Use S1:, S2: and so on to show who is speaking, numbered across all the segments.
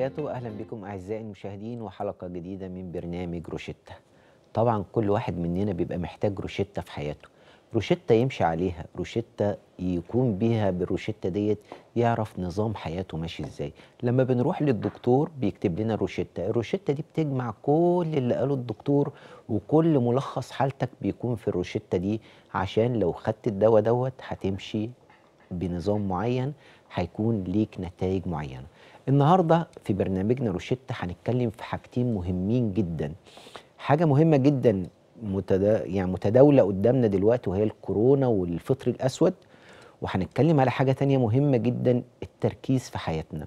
S1: وبركاته أهلا بكم أعزائي المشاهدين وحلقة جديدة من برنامج روشتة طبعا كل واحد مننا بيبقى محتاج روشتة في حياته روشتة يمشي عليها روشتة يكون بيها بالروشتة ديت يعرف نظام حياته ماشي ازاي لما بنروح للدكتور بيكتب لنا روشتة الروشتة دي بتجمع كل اللي قاله الدكتور وكل ملخص حالتك بيكون في الروشتة دي عشان لو خدت الدواء دوت هتمشي بنظام معين هيكون ليك نتائج معينه النهارده في برنامجنا روشيت هنتكلم في حاجتين مهمين جدا حاجه مهمه جدا متدا... يعني متداوله قدامنا دلوقتي وهي الكورونا والفطر الاسود وهنتكلم على حاجه تانية مهمه جدا التركيز في حياتنا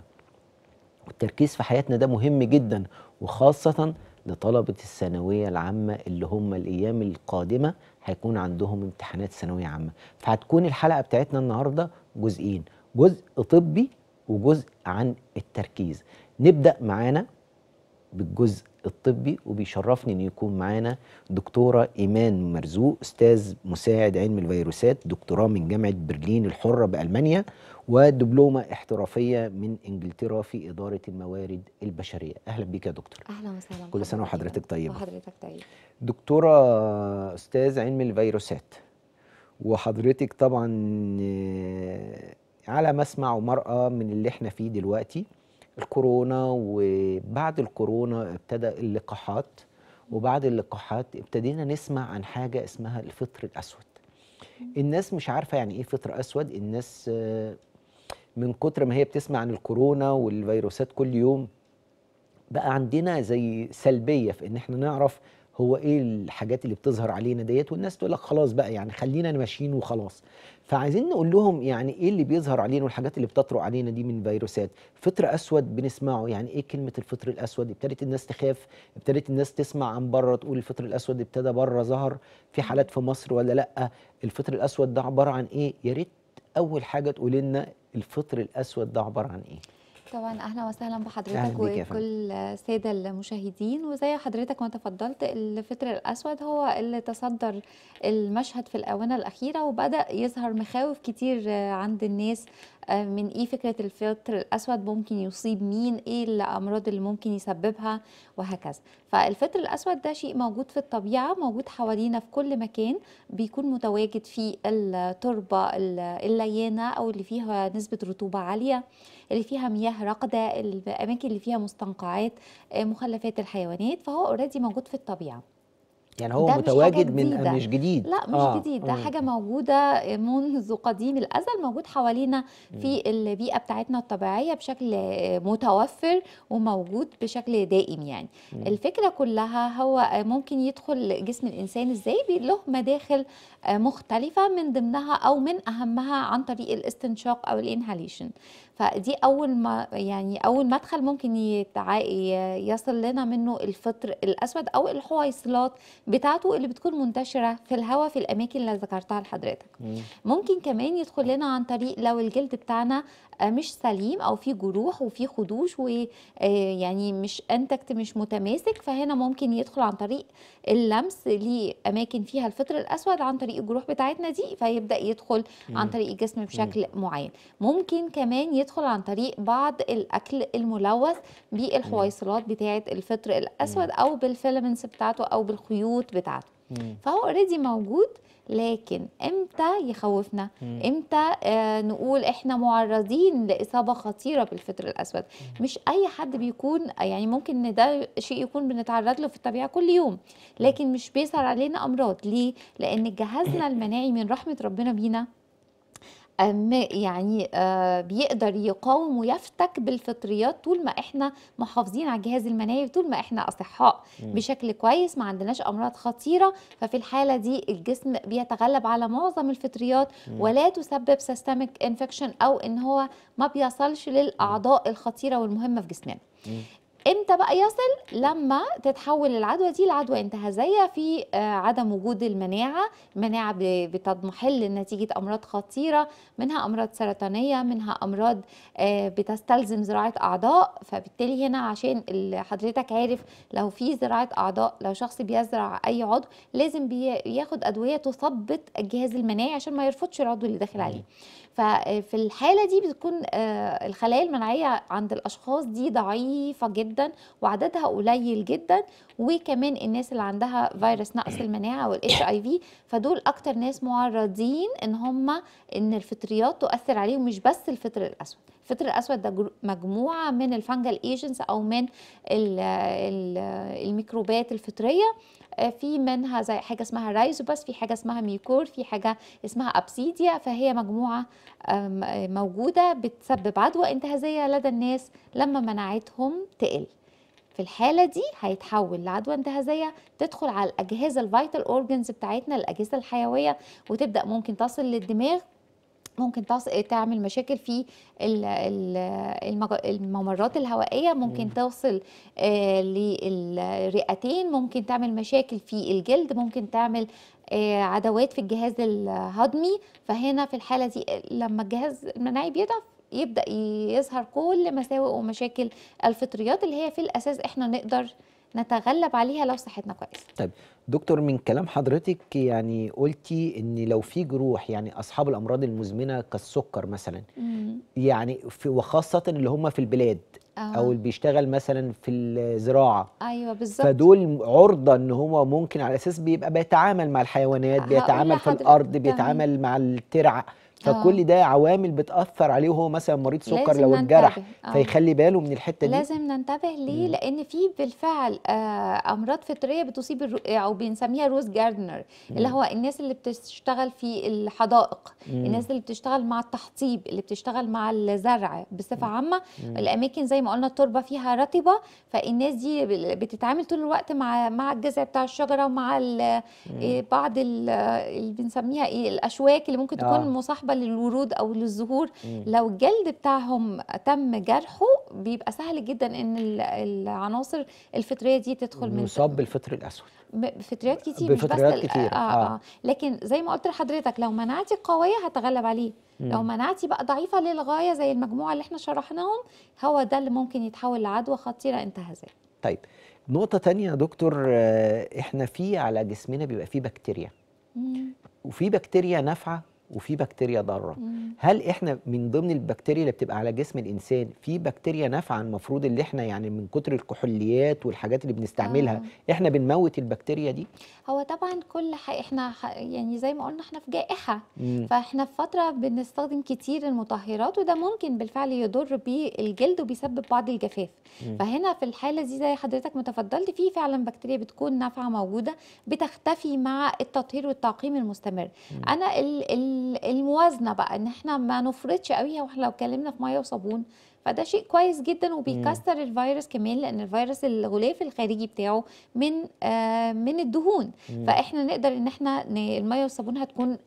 S1: والتركيز في حياتنا ده مهم جدا وخاصه لطلبه الثانويه العامه اللي هم الايام القادمه هيكون عندهم امتحانات ثانويه عامه فهتكون الحلقه بتاعتنا النهارده جزئين جزء طبي وجزء عن التركيز نبدا معانا بالجزء الطبي وبيشرفني ان يكون معانا دكتوره ايمان مرزوق استاذ مساعد علم الفيروسات دكتوراه من جامعه برلين الحره بالمانيا ودبلومه احترافيه من انجلترا في اداره الموارد البشريه اهلا بيك يا دكتور اهلا وسهلا كل سنه وحضرتك طيبه وحضرتك طيب دكتوره استاذ علم الفيروسات وحضرتك طبعا آه، على ما اسمع ومرأة من اللي احنا فيه دلوقتي الكورونا وبعد الكورونا ابتدى اللقاحات وبعد اللقاحات ابتدينا نسمع عن حاجة اسمها الفطر الأسود الناس مش عارفة يعني ايه فطر أسود الناس من كتر ما هي بتسمع عن الكورونا والفيروسات كل يوم بقى عندنا زي سلبية في ان احنا نعرف هو ايه الحاجات اللي بتظهر علينا ديت والناس تقول لك خلاص بقى يعني خلينا ماشيين وخلاص فعايزين نقول لهم يعني ايه اللي بيظهر علينا والحاجات اللي بتطرق علينا دي من فيروسات فطر اسود بنسمعه يعني ايه كلمه الفطر الاسود ابتدت الناس تخاف ابتدت الناس تسمع عن بره تقول الفطر الاسود ابتدى بره ظهر في حالات في مصر ولا لا الفطر الاسود ده عباره عن ايه يا ريت اول حاجه تقول لنا الفطر الاسود ده عباره عن ايه
S2: طبعا اهلا وسهلا بحضرتك وكل الساده المشاهدين وزي حضرتك ما تفضلت الفطر الاسود هو اللي تصدر المشهد في الاونه الاخيره وبدا يظهر مخاوف كتير عند الناس آه، من ايه فكره الفلتر الاسود ممكن يصيب مين ايه الامراض اللي ممكن يسببها وهكذا فالفلتر الاسود ده شيء موجود في الطبيعه موجود حوالينا في كل مكان بيكون متواجد في التربه الليانه او اللي فيها نسبه رطوبه عاليه اللي فيها مياه راقده الاماكن اللي فيها مستنقعات آه، مخلفات الحيوانات فهو اوريدي موجود في الطبيعه
S1: يعني هو متواجد من مش جديد
S2: لا مش آه. جديد ده حاجه موجوده منذ قديم الازل موجود حوالينا في البيئه بتاعتنا الطبيعيه بشكل متوفر وموجود بشكل دائم يعني م. الفكره كلها هو ممكن يدخل جسم الانسان ازاي له مداخل آه، مختلفه من ضمنها او من اهمها عن طريق الاستنشاق او الانهاليشن فدي اول ما يعني اول مدخل ممكن يصل لنا منه الفطر الاسود او الحويصلات بتاعته اللي بتكون منتشره في الهواء في الاماكن اللي ذكرتها لحضرتك ممكن كمان يدخل لنا عن طريق لو الجلد بتاعنا آه، مش سليم او في جروح وفي خدوش ويعني آه، مش انتكت مش متماسك فهنا ممكن يدخل عن طريق اللمس لاماكن فيها الفطر الاسود عن طريق الجروح بتاعتنا دي فيبدا يدخل عن طريق الجسم بشكل معين ممكن كمان يدخل عن طريق بعض الاكل الملوث بالحويصلات بتاعه الفطر الاسود او بالفيلمنتس بتاعته او بالخيوط بتاعته فهو اوريدي موجود لكن امتى يخوفنا مم. امتى آه نقول احنا معرضين لاصابه خطيره بالفطر الاسود مم. مش اي حد بيكون يعني ممكن ان ده شيء يكون بنتعرض له في الطبيعه كل يوم لكن مش بيظهر علينا امراض ليه لان جهازنا المناعي من رحمه ربنا بينا يعني آه، بيقدر يقاوم ويفتك بالفطريات طول ما احنا محافظين على الجهاز المناعي طول ما احنا اصحاء بشكل كويس ما عندناش امراض خطيره ففي الحاله دي الجسم بيتغلب على معظم الفطريات ولا تسبب سيستميك انفكشن او ان هو ما بيصلش للاعضاء الخطيره والمهمه في جسمنا امتى بقى يصل لما تتحول العدوى دي لعدوى انتهازيه في آه، عدم وجود المناعه المناعه بتضمحل نتيجه امراض خطيره منها امراض سرطانيه منها امراض آه، بتستلزم زراعه اعضاء فبالتالي هنا عشان حضرتك عارف لو في زراعه اعضاء لو شخص بيزرع اي عضو لازم بياخد ادويه تثبط الجهاز المناعي عشان ما يرفضش العضو اللي داخل عليه ففي الحاله دي بتكون آه، الخلايا المناعيه عند الاشخاص دي ضعيفه جدا جدا وعددها قليل جدا وكمان الناس اللي عندها فيروس نقص المناعه والاتش اي في فدول اكتر ناس معرضين ان هم ان الفطريات تؤثر عليهم مش بس الفطر الاسود الفطر الاسود ده مجموعه من الفنجل ايجنتس او من الميكروبات الفطريه آه، في منها زي حاجه اسمها رايزوباس في حاجه اسمها ميكور في حاجه اسمها ابسيديا فهي مجموعه آه، موجوده بتسبب عدوى انتهازيه لدى الناس لما مناعتهم تقل في الحالة دي هيتحول لعدوى انتهازية تدخل على الأجهزة الفيتال أورجنز بتاعتنا الأجهزة الحيوية وتبدأ ممكن تصل للدماغ ممكن آه، تعمل مشاكل في الممرات الهوائيه ممكن توصل آه، للرئتين ممكن تعمل مشاكل في الجلد ممكن تعمل آه، عدوات في الجهاز الهضمي فهنا في الحاله دي لما الجهاز المناعي بيضعف يبدا يظهر كل مساوئ ومشاكل الفطريات اللي هي في الاساس احنا نقدر نتغلب عليها لو صحتنا كويسه.
S1: طيب دكتور من كلام حضرتك يعني قلتي ان لو في جروح يعني اصحاب الامراض المزمنه كالسكر مثلا مم. يعني في وخاصه اللي هم في البلاد آه. او اللي بيشتغل مثلا في الزراعه
S2: ايوه بالظبط
S1: فدول عرضه ان هو ممكن على اساس بيبقى بيتعامل مع الحيوانات بيتعامل في الارض بيتعامل مع الترع
S2: فكل آه. ده
S1: عوامل بتاثر عليه وهو مثلا مريض سكر لو اتجرح آه. فيخلي باله من الحته دي لازم
S2: ننتبه ليه لان في بالفعل آه، امراض فطريه بتصيب الرو... او بنسميها روز جاردنر اللي هو الناس اللي بتشتغل في الحدائق مم. الناس اللي بتشتغل مع التحطيب اللي بتشتغل مع الزرع بصفه عامه مم. الاماكن زي ما قلنا التربه فيها رطبه فالناس دي بتتعامل طول الوقت مع مع الجذع بتاع الشجره ومع ال... إيه، بعض ال... اللي بنسميها ايه الاشواك اللي ممكن تكون آه. مصاحبه صعبه للورود او مم. لو الجلد بتاعهم تم جرحه بيبقى سهل جدا ان العناصر الفطريه دي تدخل من يصاب
S1: بالفطر الاسود
S2: بفطريات كتير بفطريات مش بس كتير آه, آه. آه. لكن زي ما قلت لحضرتك لو مناعتي قويه هتغلب عليه مم. لو مناعتي بقى ضعيفه للغايه زي المجموعه اللي احنا شرحناهم هو ده اللي ممكن يتحول لعدوى خطيره انتهازات
S1: طيب نقطه تانية يا دكتور آه، احنا في على جسمنا بيبقى في بكتيريا مم. وفي بكتيريا نافعه وفي بكتيريا ضاره هل احنا من ضمن البكتيريا اللي بتبقى على جسم الانسان في بكتيريا نافعه المفروض اللي احنا يعني من كتر الكحوليات والحاجات اللي بنستعملها آه. احنا بنموت البكتيريا دي
S2: هو طبعا كل حق احنا حق يعني زي ما قلنا احنا في جائحه مم. فاحنا في فتره بنستخدم كتير المطهرات وده ممكن بالفعل يضر بالجلد وبيسبب بعض الجفاف مم. فهنا في الحاله دي زي حضرتك متفضلت تفضلت في فعلا بكتيريا بتكون نافعه موجوده بتختفي مع التطهير والتعقيم المستمر مم. انا ال ال الموازنه بقى ان احنا ما نفرطش قوي واحنا لو اتكلمنا في ميه وصابون فده شيء كويس جدا وبيكسر الفيروس كمان لان الفيروس الغلاف الخارجي بتاعه من آه من الدهون مم. فاحنا نقدر ان احنا الميه والصابون هتكون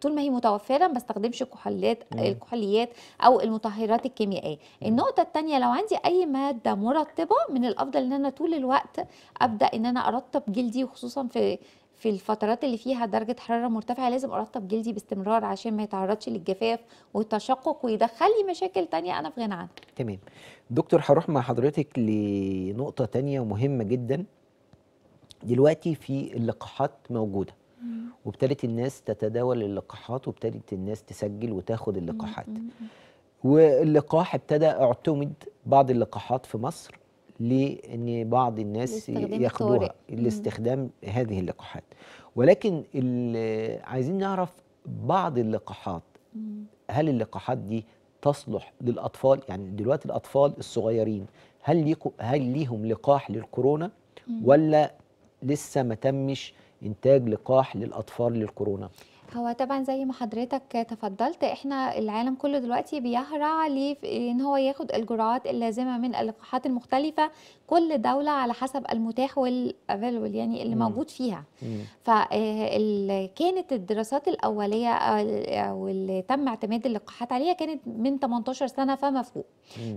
S2: طول ما هي متوفره ما بستخدمش كحولات الكحوليات او المطهرات الكيميائيه النقطه الثانيه لو عندي اي ماده مرطبه من الافضل ان انا طول الوقت ابدا ان انا ارطب جلدي وخصوصا في في الفترات اللي فيها درجة حرارة مرتفعة لازم أرطب جلدي باستمرار عشان ما يتعرضش للجفاف والتشقق ويدخل لي مشاكل تانية أنا في غنى عنها
S1: تمام دكتور هروح مع حضرتك لنقطة تانية مهمة جدا دلوقتي في اللقاحات موجودة وابتدت الناس تتداول اللقاحات وابتدت الناس تسجل وتاخد اللقاحات واللقاح ابتدى اعتمد بعض اللقاحات في مصر لان بعض الناس ياخدوها طارق. لاستخدام هذه اللقاحات ولكن عايزين نعرف بعض اللقاحات هل اللقاحات دي تصلح للاطفال يعني دلوقتي الاطفال الصغيرين هل ليكو هل ليهم لقاح للكورونا ولا لسه ما تمش انتاج لقاح للاطفال للكورونا
S2: هو طبعا زي ما حضرتك تفضلت احنا العالم كله دلوقتي بيهرع ان هو ياخد الجرعات اللازمه من اللقاحات المختلفه كل دوله على حسب المتاح والافيلبل يعني اللي موجود فيها فكانت آه، الدراسات الاوليه واللي تم اعتماد اللقاحات عليها كانت من 18 سنه فما فوق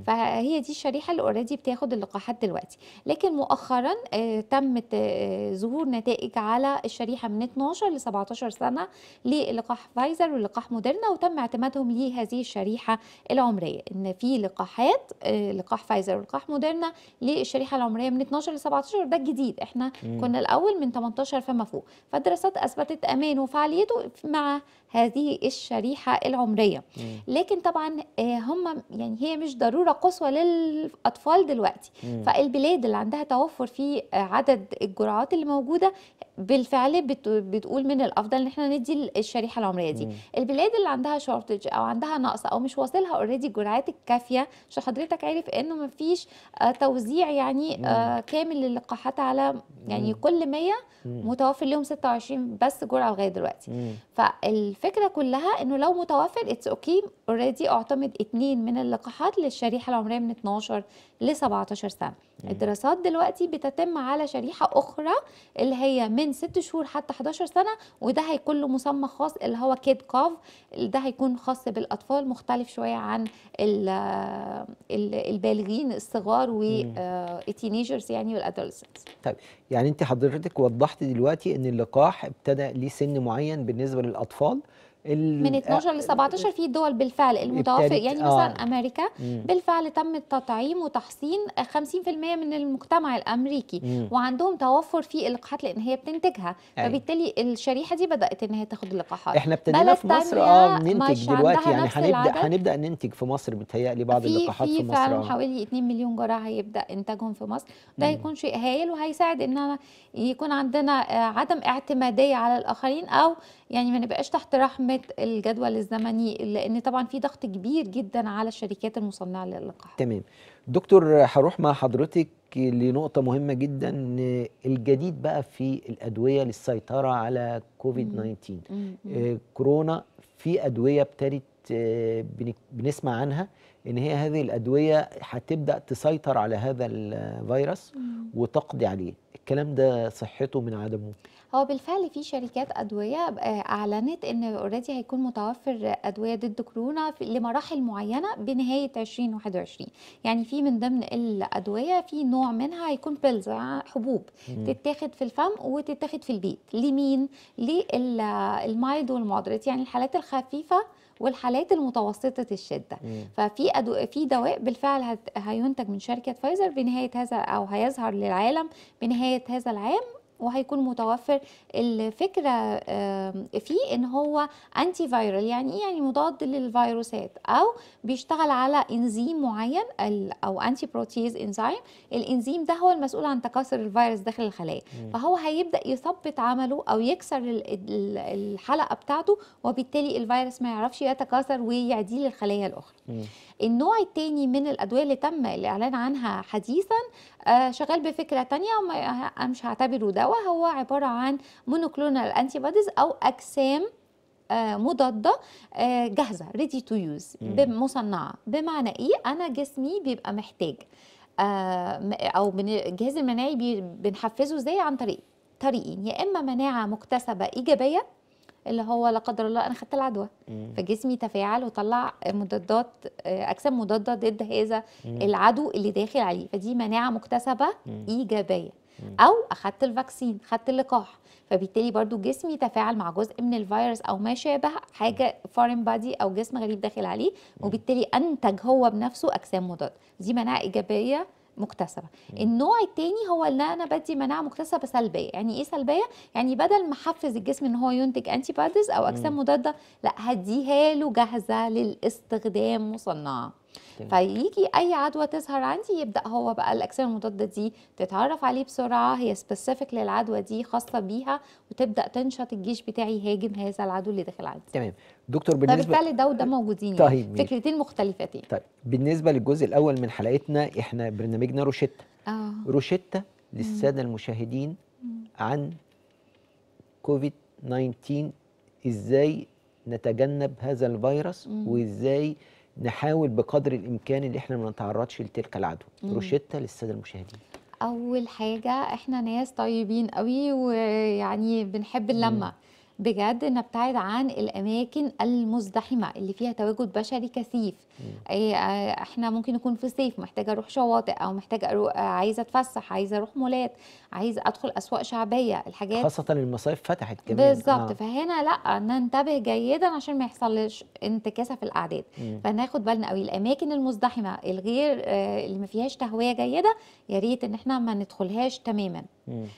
S2: فهي دي الشريحه اللي اوريدي بتاخد اللقاحات دلوقتي لكن مؤخرا آه، تمت آه، ظهور نتائج على الشريحه من 12 ل 17 سنه للقاح فايزر ولقاح موديرنا وتم اعتمادهم لهذه الشريحه العمريه ان في لقاحات آه، لقاح فايزر ولقاح موديرنا للشريحه العمريه من 12 ل 17 ده الجديد احنا مم. كنا الاول من 18 فما فوق فالدراسات اثبتت امانه وفعاليته مع هذه الشريحه العمريه م. لكن طبعا آه، هم يعني هي مش ضروره قصوى للاطفال دلوقتي م. فالبلاد اللي عندها توفر في عدد الجرعات اللي موجوده بالفعل بتقول من الافضل ان احنا ندي الشريحه العمريه دي مم. البلاد اللي عندها شورتج او عندها نقص او مش واصلها اوريدي الجرعات الكافيه عشان حضرتك عارف انه ما فيش آه، توزيع يعني آه، كامل للقاحات على يعني كل 100 متوفر لهم 26 بس جرعه لغايه دلوقتي فال الفكره كلها انه لو متوفر اتس اوكي اوريدي اعتمد اتنين من اللقاحات للشريحه العمريه من 12 ل 17 سنه مم. الدراسات دلوقتي بتتم على شريحه اخرى اللي هي من 6 شهور حتى 11 سنه وده هيكون له مسمى خاص اللي هو كيد كاف ده هيكون خاص بالاطفال مختلف شويه عن الـ الـ البالغين الصغار والتينيجرز آه، يعني
S1: والادولسنتس طيب يعني انت حضرتك وضحت دلوقتي ان اللقاح ابتدى ليه سن معين بالنسبه للاطفال من 12 ل 17 آه،
S2: في دول بالفعل المتوافق يعني مثلا آه. امريكا بالفعل تم التطعيم وتحصين 50% آه، من المجتمع الامريكي مم. وعندهم توفر في اللقاحات لان هي بتنتجها أي. فبالتالي الشريحه دي بدات ان هي تاخد اللقاحات احنا ابتدينا في مصر اه بننتج دلوقتي يعني هنبدا العدد. هنبدا
S1: ننتج في مصر بتهيألي بعض في اللقاحات في, في مصر فعلا آه. حوالي
S2: 2 مليون جرعه هيبدا انتاجهم في مصر ده هيكون شيء هايل وهيساعد ان يكون عندنا عدم اعتماديه على الاخرين او يعني ما نبقاش تحت رحمه الجدول الزمني لان طبعا في ضغط كبير جدا على الشركات المصنعه للقاح
S1: تمام دكتور هروح مع حضرتك لنقطة مهمة جدا الجديد بقى في الأدوية للسيطرة على كوفيد 19 آه، كورونا في أدوية ابتدت آه، بنسمع عنها ان هي هذه الادويه هتبدا تسيطر على هذا الفيروس وتقضي عليه الكلام ده صحته من عدمه
S2: هو بالفعل في شركات ادويه آه، اعلنت ان اوريدي هيكون متوفر ادويه ضد كورونا لمراحل معينه بنهايه 2021 يعني في من ضمن الادويه في نوع منها هيكون بيلز آه، حبوب تتاخد في الفم وتتاخد في البيت لمين للمايلد والمودريت يعني الحالات الخفيفه والحالات المتوسطه الشده مم. ففي أدو... في دواء بالفعل هت... هينتج من شركه فايزر بنهايه هذا او هيظهر للعالم بنهايه هذا العام وهيكون متوفر الفكره فيه ان هو انتي فيرال يعني ايه يعني مضاد للفيروسات او بيشتغل على انزيم معين او انتي بروتيز انزيم الانزيم ده هو المسؤول عن تكاثر الفيروس داخل الخلايا فهو هيبدا يثبط عمله او يكسر الحلقه بتاعته وبالتالي الفيروس ما يعرفش يتكاثر ويعدي للخلايا الاخرى النوع الثاني من الادويه اللي تم الاعلان عنها حديثا آه، شغال بفكره تانية أه، مش هعتبره دواء هو عباره عن مونوكلونال انتي او اجسام آه، مضادة جاهزة ريدي تو يوز مصنعة بمعنى ايه انا جسمي بيبقى محتاج او الجهاز المناعي بنحفزه ازاي عن طريق طريقين يا اما مناعة مكتسبة ايجابية اللي هو لا قدر الله انا خدت العدوى فجسمي تفاعل وطلع مضادات آه، اجسام مضاده ضد هذا العدو اللي داخل عليه فدي مناعه مكتسبه ايجابيه او اخدت الفاكسين خدت اللقاح فبالتالي برضو جسمي تفاعل مع جزء من الفيروس او ما شابه حاجه فارين بادي او جسم غريب داخل عليه وبالتالي انتج هو بنفسه اجسام مضاده دي مناعه ايجابيه مكتسبه النوع الثاني هو ان انا بدي مناعه مكتسبه سلبيه يعني ايه سلبيه يعني بدل ما احفز الجسم ان هو ينتج انتي باديز او اجسام مضاده لا هديها له جاهزه للاستخدام مصنعه فيجي اي عدوى تظهر عندي يبدا هو بقى الاجسام المضاده دي تتعرف عليه بسرعه هي سبيسيفيك للعدوى دي خاصه بيها وتبدا تنشط الجيش بتاعي يهاجم هذا العدو اللي داخل عندي
S1: تمام دكتور بالنسبه فبالتالي
S2: ده وده موجودين يعني. طيب يعني. فكرتين مختلفتين
S1: طيب بالنسبه للجزء الاول من حلقتنا احنا برنامجنا روشيتا اه روشيتا للساده المشاهدين عن كوفيد 19 ازاي نتجنب هذا الفيروس وازاي نحاول بقدر الامكان ان احنا ما نتعرضش لتلك العدوى روشيتا للساده المشاهدين
S2: اول حاجه احنا ناس طيبين قوي ويعني بنحب اللمه مم. بجد نبتعد عن الاماكن المزدحمه اللي فيها تواجد بشري كثيف إيه، آه، احنا ممكن يكون في صيف محتاجه اروح شواطئ او محتاجه أروح آه، عايزه اتفسح عايزه اروح مولات عايزه ادخل اسواق شعبيه الحاجات خاصه
S1: المصايف فتحت كمان بالظبط آه.
S2: فهنا لا ننتبه جيدا عشان ما يحصلش انتكاسه في الاعداد فناخد بالنا قوي الاماكن المزدحمه الغير آه، اللي ما فيهاش تهويه جيده يا ريت ان احنا ما ندخلهاش تماما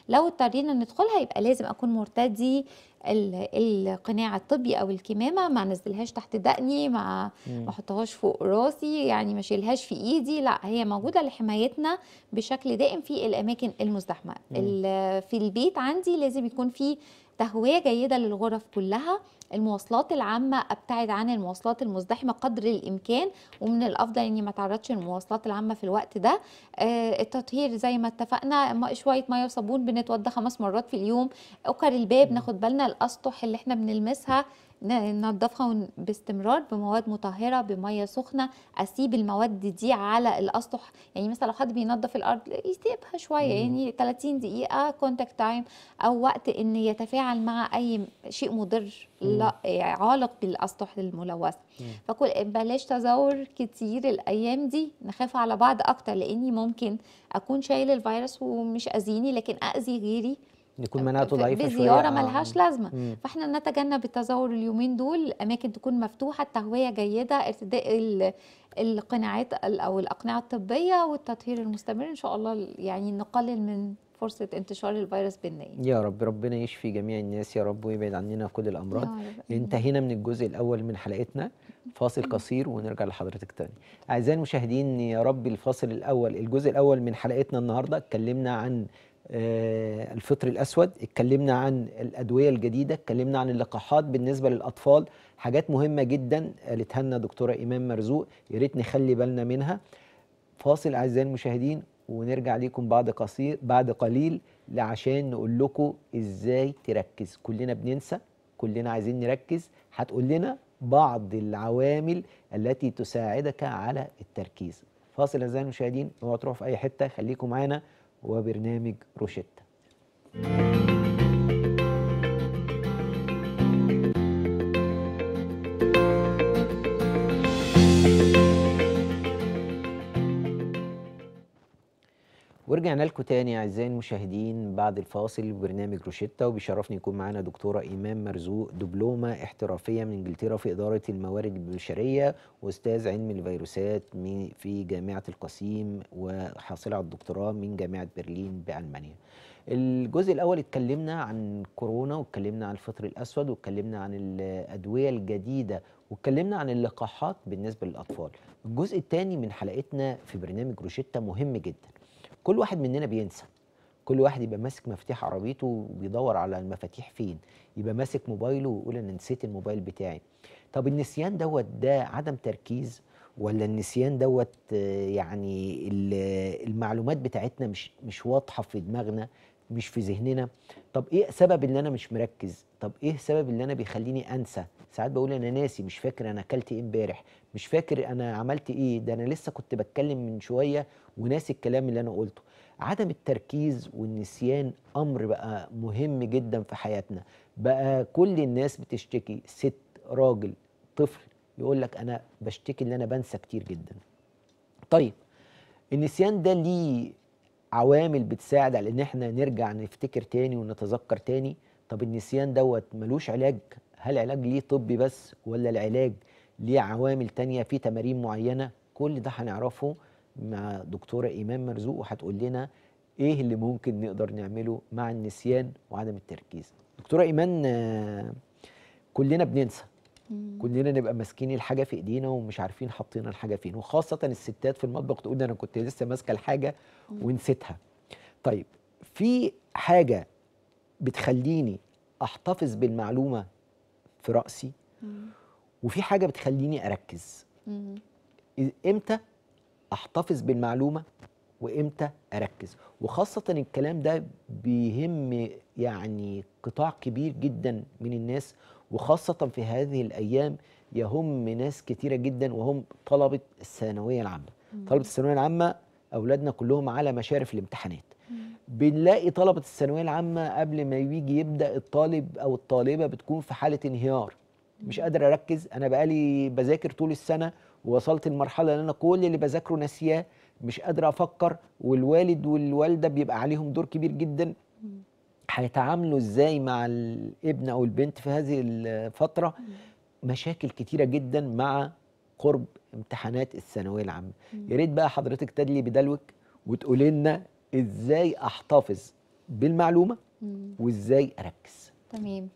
S2: لو اضطرينا ندخلها يبقى لازم اكون مرتدي القناع الطبي او الكمامه ما نزلهاش تحت دقني ما ما احطهاش فوق راسي يعني ما اشيلهاش في ايدي لا هي موجوده لحمايتنا بشكل دائم في الاماكن المزدحمه في البيت عندي لازم يكون في تهويه جيده للغرف كلها المواصلات العامه ابتعد عن المواصلات المزدحمه قدر الامكان ومن الافضل اني ما اتعرضش للمواصلات العامه في الوقت ده آه، التطهير زي ما اتفقنا شويه ميه وصابون بنتوضى خمس مرات في اليوم اوكر الباب ناخد بالنا الاسطح اللي احنا بنلمسها ننضفها باستمرار بمواد مطهره بميه سخنه اسيب المواد دي على الاسطح يعني مثلا لو حد بينظف الارض يسيبها شويه يعني 30 دقيقه كونتاكت تايم او وقت ان يتفاعل مع اي شيء مضر لا إيه، عالق بالاسطح الملوثه فكل بلاش تزور كتير الايام دي نخاف على بعض اكتر لاني ممكن اكون شايل الفيروس ومش اذيني لكن اذي غيري
S1: يكون مناعته ضعيفه شويه بزياره ملهاش
S2: لازمه مم. فاحنا نتجنب التزاور اليومين دول اماكن تكون مفتوحه التهويه جيده ارتداء القناعات او الاقنعه الطبيه والتطهير المستمر ان شاء الله يعني نقلل من فرصه انتشار الفيروس بيننا
S1: يا رب ربنا يشفي جميع الناس يا رب ويبعد عننا كل الامراض انتهينا من الجزء الاول من حلقتنا فاصل قصير ونرجع لحضرتك تاني اعزائي المشاهدين يا رب الفاصل الاول الجزء الاول من حلقتنا النهارده اتكلمنا عن آه، الفطر الأسود اتكلمنا عن الأدوية الجديدة اتكلمنا عن اللقاحات بالنسبة للأطفال حاجات مهمة جدا قالتها لنا دكتورة إمام مرزوق يا ريت نخلي بالنا منها فاصل أعزائي المشاهدين ونرجع ليكم بعد قصير بعد قليل عشان نقول لكم ازاي تركز كلنا بننسى كلنا عايزين نركز هتقول لنا بعض العوامل التي تساعدك على التركيز فاصل اعزائي المشاهدين اوعوا تروحوا في اي حته خليكم معانا وبرنامج روشيتا ورجعنا لكم تاني اعزائي المشاهدين بعد الفاصل ببرنامج روشيتا وبيشرفني يكون معانا دكتوره ايمان مرزوق دبلومه احترافيه من انجلترا في اداره الموارد البشريه واستاذ علم الفيروسات في جامعه القصيم وحاصله على الدكتوراه من جامعه برلين بالمانيا. الجزء الاول اتكلمنا عن كورونا واتكلمنا عن الفطر الاسود واتكلمنا عن الادويه الجديده واتكلمنا عن اللقاحات بالنسبه للاطفال. الجزء الثاني من حلقتنا في برنامج روشيتا مهم جدا. كل واحد مننا بينسى كل واحد يبقى ماسك مفتاح عربيته وبيدور على المفاتيح فين يبقى ماسك موبايله ويقول انا نسيت الموبايل بتاعي طب النسيان دوت ده عدم تركيز ولا النسيان دوت آه، يعني المعلومات بتاعتنا مش مش واضحه في دماغنا مش في ذهننا طب ايه سبب ان انا مش مركز طب ايه سبب اللي انا بيخليني انسى ساعات بقول انا ناسي مش فاكر انا اكلت ايه امبارح مش فاكر انا عملت ايه ده انا لسه كنت بتكلم من شويه وناسي الكلام اللي انا قلته عدم التركيز والنسيان امر بقى مهم جدا في حياتنا بقى كل الناس بتشتكي ست راجل طفل يقول لك انا بشتكي ان انا بنسى كتير جدا طيب النسيان ده ليه عوامل بتساعد على ان احنا نرجع نفتكر تاني ونتذكر تاني طب النسيان دوت ملوش علاج هل علاج ليه طبي بس ولا العلاج ليه عوامل تانية في تمارين معينة كل ده هنعرفه مع دكتورة إيمان مرزوق وهتقول لنا إيه اللي ممكن نقدر نعمله مع النسيان وعدم التركيز دكتورة إيمان آه، كلنا بننسى كلنا نبقى ماسكين الحاجه في ايدينا ومش عارفين حاطين الحاجه فين وخاصه الستات في المطبخ تقول انا كنت لسه ماسكه الحاجه ونسيتها طيب في حاجه بتخليني احتفظ بالمعلومه في راسي وفي حاجه بتخليني اركز امتى احتفظ بالمعلومه وامتى اركز وخاصه الكلام ده بيهم يعني قطاع كبير جدا من الناس وخاصة في هذه الأيام يهم ناس كتيرة جدا وهم طلبة الثانوية العامة طلبة الثانوية العامة أولادنا كلهم على مشارف الامتحانات بنلاقي طلبة الثانوية العامة قبل ما يجي يبدأ الطالب أو الطالبة بتكون في حالة انهيار مش قادر أركز أنا بقالي بذاكر طول السنة ووصلت لمرحلة أنا كل اللي بذاكره ناسياه مش قادر أفكر والوالد والوالدة بيبقى عليهم دور كبير جدا هيتعاملوا ازاي مع الابن او البنت في هذه الفتره مشاكل كتيره جدا مع قرب امتحانات الثانويه العامه يا ريت بقى حضرتك تدلي بدلوك وتقولي لنا ازاي احتفظ بالمعلومه وازاي اركز
S2: تمام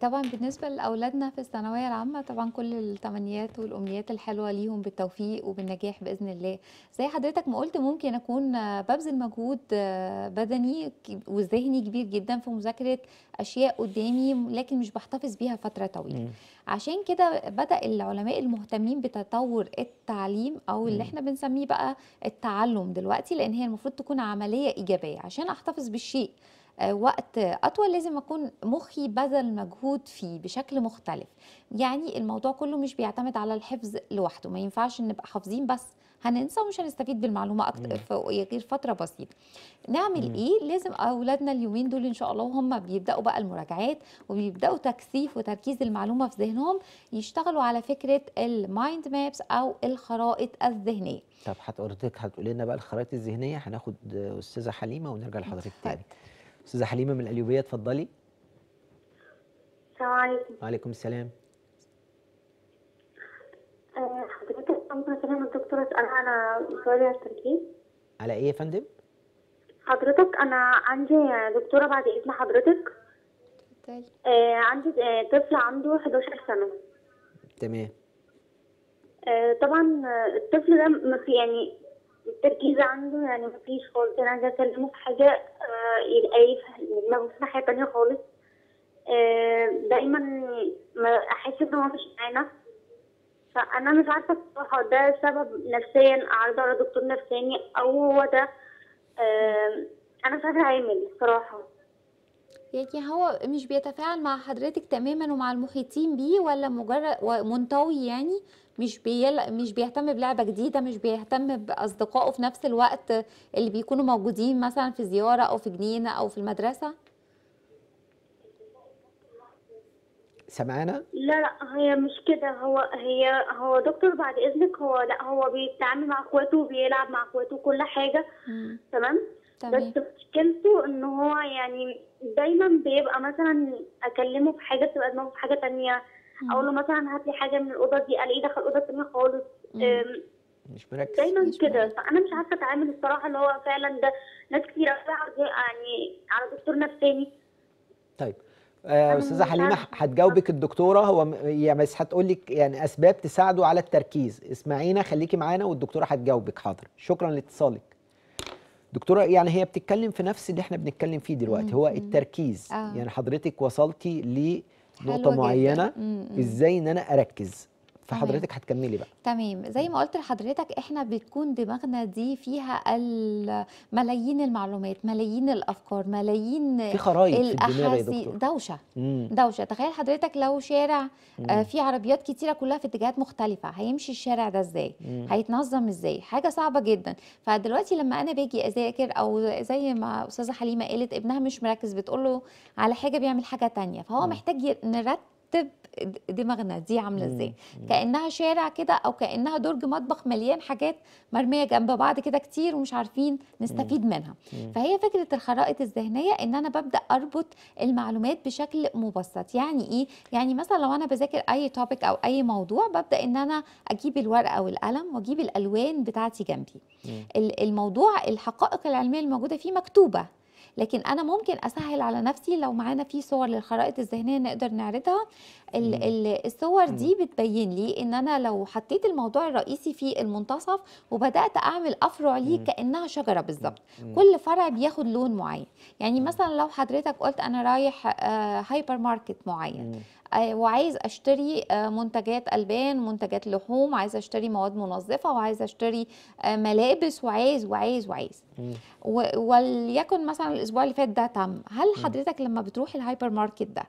S2: طبعا بالنسبه لاولادنا في الثانويه العامه طبعا كل التمنيات والامنيات الحلوه ليهم بالتوفيق وبالنجاح باذن الله زي حضرتك ما قلت ممكن اكون ببذل مجهود آه، بدني وذهني كبير جدا في مذاكره اشياء قدامي لكن مش بحتفظ بيها فتره طويله عشان كده بدا العلماء المهتمين بتطور التعليم او اللي احنا بنسميه بقى التعلم دلوقتي لان هي المفروض تكون عمليه ايجابيه عشان احتفظ بالشيء آه، وقت اطول لازم اكون مخي بذل مجهود فيه بشكل مختلف يعني الموضوع كله مش بيعتمد على الحفظ لوحده ما ينفعش نبقى حافظين بس هننسى ومش هنستفيد بالمعلومه اكتر غير فتره بسيطه نعمل مم. ايه لازم اولادنا اليومين دول ان شاء الله وهم بيبداوا بقى المراجعات وبيبداوا تكثيف وتركيز المعلومه في ذهنهم يشتغلوا على فكره المايند مابس او الخرائط الذهنيه
S1: طب حضرتك هتقولي لنا بقى الخرائط الذهنيه هناخد استاذه حليمه ونرجع لحضرتك تاني استاذه حليمه من الايوبيه اتفضلي
S2: السلام عليكم
S1: وعليكم السلام
S3: أه، حضرتك انا اكلم الدكتوره اسالها على سؤالي على التركيز
S1: على ايه يا فندم
S3: حضرتك انا عندي دكتوره بعد اذن حضرتك آه عندي طفل عنده 11 سنه تمام آه طبعا الطفل ده يعني التركيز عنده يعني مفيش خالص انا عايزه اكلمه في حاجه آه يلاقيه دماغه في ناحيه تانية خالص آه دايما احس انه مفيش معانا فانا مش عارفه الصراحه ده سبب
S2: نفسيا اعرضه على دكتور نفساني او هو ده آه انا مش عارفه اعمل الصراحه يعني هو مش بيتفاعل مع حضرتك تماما ومع المحيطين بيه ولا مجرد منطوي يعني مش بيلا مش بيهتم بلعبه جديده مش بيهتم باصدقائه في نفس الوقت اللي بيكونوا موجودين مثلا في زياره او في جنينه او في المدرسه سمعنا لا لا هي مش كده هو هي هو دكتور بعد اذنك هو لا هو
S3: بيتعامل مع اخواته وبيلعب مع اخواته كل حاجه تمام تمام. بس مشكلته ان هو يعني دايما بيبقى مثلا اكلمه في حاجه بتبقى دماغه في حاجه تانية اقول له مثلا هات لي حاجه من الاوضه دي الاقيه دخل الاوضه الثانيه خالص مش مركز دايما كده فانا مش عارفه اتعامل الصراحه اللي هو فعلا ده ناس كتير قوي يعني على دكتور نفساني
S1: طيب آه، استاذه حليمه هتجاوبك الدكتوره هو يا بس هتقول لك يعني اسباب تساعده على التركيز اسمعينا خليكي معانا والدكتوره هتجاوبك حاضر شكرا لاتصالك دكتوره يعني هي بتتكلم في نفس اللي احنا بنتكلم فيه دلوقتي هو التركيز آه. يعني حضرتك وصلتي لنقطه معينه ازاي ان انا اركز فحضرتك هتكملي بقى
S2: تمام زي ما قلت لحضرتك احنا بتكون دماغنا دي فيها ملايين المعلومات ملايين الافكار ملايين في خرايط الاحاسيس دوشه مم. دوشه تخيل حضرتك لو شارع آه، مم. فيه عربيات كتيره كلها في اتجاهات مختلفه هيمشي الشارع ده ازاي هيتنظم ازاي حاجه صعبه جدا فدلوقتي لما انا باجي اذاكر او زي ما استاذه حليمه قالت ابنها مش مركز بتقول له على حاجه بيعمل حاجه تانية فهو مم. محتاج نرتب بترتب دماغنا دي عامله ازاي كانها شارع كده او كانها درج مطبخ مليان حاجات مرميه جنب بعض كده كتير ومش عارفين نستفيد منها فهي فكره الخرائط الذهنيه ان انا ببدا اربط المعلومات بشكل مبسط يعني ايه يعني مثلا لو انا بذاكر اي توبيك او اي موضوع ببدا ان انا اجيب الورقه والقلم واجيب الالوان بتاعتي جنبي الموضوع الحقائق العلميه الموجوده فيه مكتوبه لكن انا ممكن اسهل على نفسي لو معانا في صور للخرائط الذهنيه نقدر نعرضها الصور دي بتبين لي ان انا لو حطيت الموضوع الرئيسي في المنتصف وبدات اعمل افرع ليه كانها شجره بالظبط كل فرع بياخد لون معين يعني مثلا لو حضرتك قلت انا رايح هايبر آه، ماركت معين آه، وعايز اشتري آه، منتجات البان منتجات لحوم عايز اشتري مواد منظفه وعايز اشتري آه، ملابس وعايز وعايز وعايز وليكن مثلا الاسبوع اللي فات ده تم هل حضرتك لما بتروحي الهايبر ماركت ده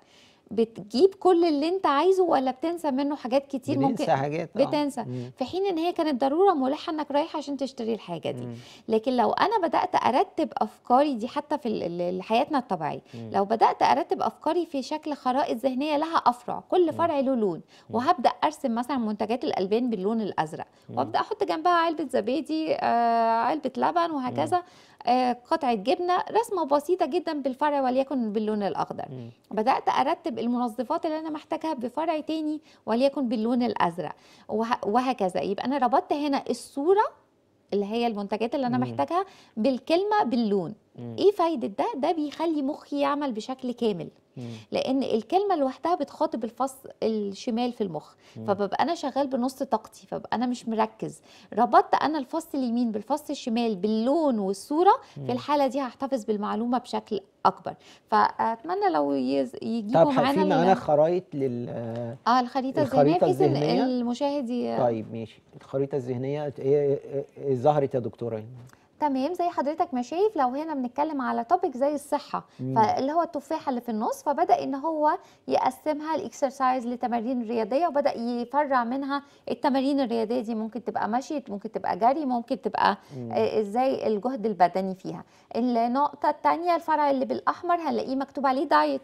S2: بتجيب كل اللي انت عايزه ولا بتنسى منه حاجات كتير بننسى ممكن حاجات آه. بتنسى مم. في حين ان هي كانت ضروره ملحه انك رايح عشان تشتري الحاجه دي مم. لكن لو انا بدات ارتب افكاري دي حتى في حياتنا الطبيعيه لو بدات ارتب افكاري في شكل خرائط ذهنيه لها افرع كل فرع له لون وهبدا ارسم مثلا منتجات الالبان باللون الازرق وابدا احط جنبها علبه زبادي آه علبه لبن وهكذا مم. آه، قطعه جبنه رسمه بسيطه جدا بالفرع وليكن باللون الاخضر م. بدات ارتب المنظفات اللي انا محتاجها بفرع تاني وليكن باللون الازرق وهكذا يبقى انا ربطت هنا الصوره اللي هي المنتجات اللي انا محتاجها بالكلمه باللون ايه فايده ده ده بيخلي مخي يعمل بشكل كامل لان الكلمه لوحدها بتخاطب الفص الشمال في المخ فببقى انا شغال بنص طاقتي فببقى انا مش مركز ربطت انا الفص اليمين بالفص الشمال باللون والصوره في الحاله دي هحتفظ بالمعلومه بشكل اكبر فاتمنى لو يز... يجيبوا معانا طب معانا
S1: خرايط لل
S2: اه الخريطه الذهنيه بحيث المشاهد
S1: طيب ماشي الخريطه الذهنيه ايه, إيه،, إيه، ظهرت يا دكتوره
S2: تمام زي حضرتك ما شايف لو هنا بنتكلم على توبيك زي الصحه فاللي هو التفاحه اللي في النص فبدا ان هو يقسمها الاكسرسايز لتمارين رياضيه وبدا يفرع منها التمارين الرياضيه دي ممكن تبقى مشي ممكن تبقى جري ممكن تبقى آه، ازاي الجهد البدني فيها النقطه الثانيه الفرع اللي بالاحمر هنلاقيه مكتوب عليه دايت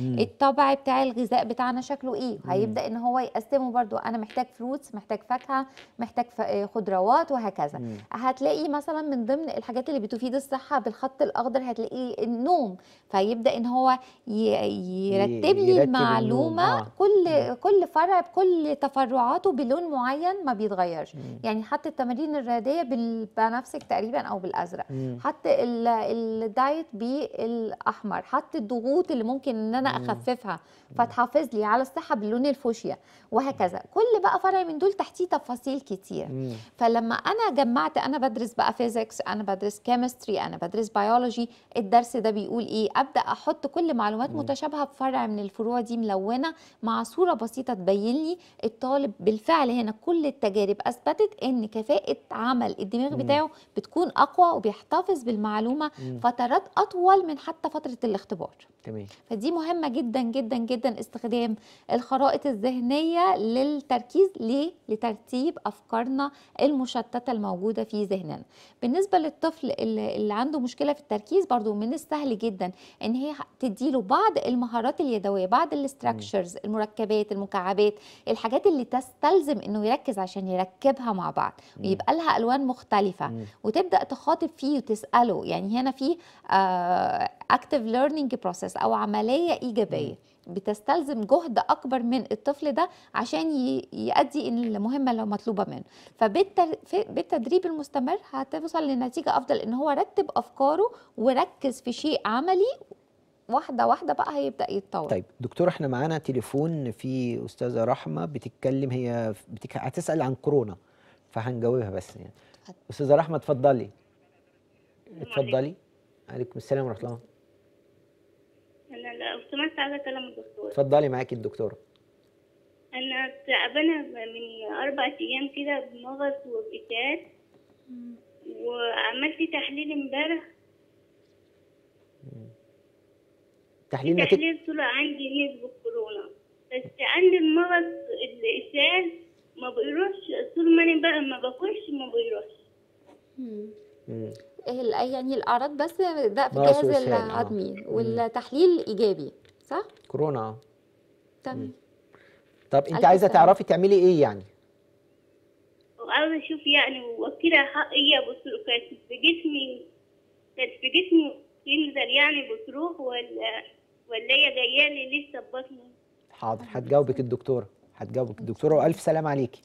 S2: الطبع بتاع الغذاء بتاعنا شكله ايه هيبدا ان هو يقسمه برده انا محتاج فروتس محتاج فاكهه محتاج آه، خضروات وهكذا مم. هتلاقي مثلا من ضمن الحاجات اللي بتفيد الصحه بالخط الاخضر هتلاقيه النوم فيبدا ان هو يرتب لي المعلومه آه. كل آه. كل فرع بكل تفرعاته بلون معين ما بيتغيرش يعني حتى التمارين الرياضيه بالبنفسج تقريبا او بالازرق حط حتى الدايت بالاحمر حتى الضغوط اللي ممكن ان انا اخففها فتحافظ لي على الصحه باللون الفوشيا وهكذا كل بقى فرع من دول تحتيه تفاصيل كتير مم. فلما انا جمعت انا بدرس بقى بقى فيزيكس انا بدرس كيمستري انا بدرس بيولوجي الدرس ده بيقول ايه ابدا احط كل معلومات متشابهه بفرع من الفروع دي ملونه مع صوره بسيطه تبين لي الطالب بالفعل هنا كل التجارب اثبتت ان كفاءه عمل الدماغ مم. بتاعه بتكون اقوى وبيحتفظ بالمعلومه مم. فترات اطول من حتى فتره الاختبار تمام فدي مهمه جدا جدا جدا استخدام الخرائط الذهنيه للتركيز ليه لترتيب افكارنا المشتته الموجوده في ذهننا بالنسبه للطفل اللي عنده مشكله في التركيز برضو من السهل جدا ان هي تديله بعض المهارات اليدويه بعض الاستراكشرز المركبات المكعبات الحاجات اللي تستلزم انه يركز عشان يركبها مع بعض ويبقى لها الوان مختلفه وتبدا تخاطب فيه وتساله يعني هنا في اكتف ليرنينج بروسيس او عمليه ايجابيه بتستلزم جهد اكبر من الطفل ده عشان يؤدي المهمه اللي مطلوبه منه فبالتدريب المستمر هتوصل لنتيجه افضل ان هو رتب افكاره وركز في شيء عملي واحده واحده بقى هيبدا يتطور طيب
S1: دكتور احنا معانا تليفون في استاذه رحمه بتتكلم هي بتك... هتسال عن كورونا فهنجاوبها بس يعني استاذه رحمه اتفضلي اتفضلي عليكم السلام ورحمه الله
S3: لو سمحت عايزه اكلم الدكتور اتفضلي
S1: معاكي الدكتوره
S3: انا تعبانه من اربع ايام كده بمغص وبكتات وعملت تحليل امبارح
S1: تحليل تحليل
S3: طلع عندي نسبه كورونا بس عندي المغص الاسهال ما بيروحش طول ما انا ما باكلش ما بيروحش
S2: إيه يعني الاعراض بس ده في الجهاز آه. العظمي والتحليل ايجابي صح كورونا تمام
S1: طب انت عايزه تعرفي تعملي ايه يعني
S2: عاوز اشوف
S3: يعني وكده هي بتروح كانت في جسمي كانت في جسمي تنزل يعني بتروح ولا ولا هي جايه لي لسه ببطني
S1: حاضر هتجاوبك الدكتوره هتجاوبك الدكتوره والف سلام عليكي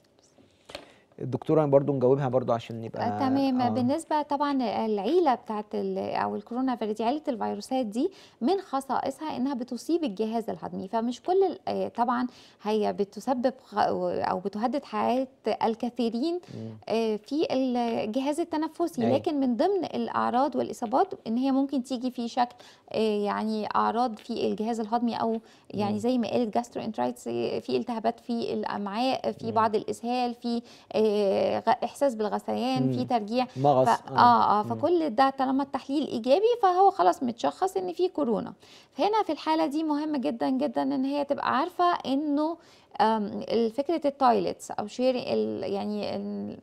S1: الدكتوره برضو نجاوبها برضو عشان نبقى آه تمام
S2: آه. بالنسبه طبعا العيله بتاعت او الكورونا فيروس عيله الفيروسات دي من خصائصها انها بتصيب الجهاز الهضمي فمش كل آه، طبعا هي بتسبب او بتهدد حياه الكثيرين آه، في الجهاز التنفسي أي. أيوة. لكن من ضمن الاعراض والاصابات ان هي ممكن تيجي في شكل آه، يعني اعراض في الجهاز الهضمي او يعني زي ما قالت جاسترو انترايتس في التهابات في الامعاء في بعض الاسهال في آه، احساس بالغثيان في ترجيع مغص ف... اه اه, آه، فكل ده طالما التحليل ايجابي فهو خلاص متشخص ان في كورونا هنا في الحاله دي مهم جدا جدا ان هي تبقى عارفه انه فكره التويلتس او شير ال... يعني ال...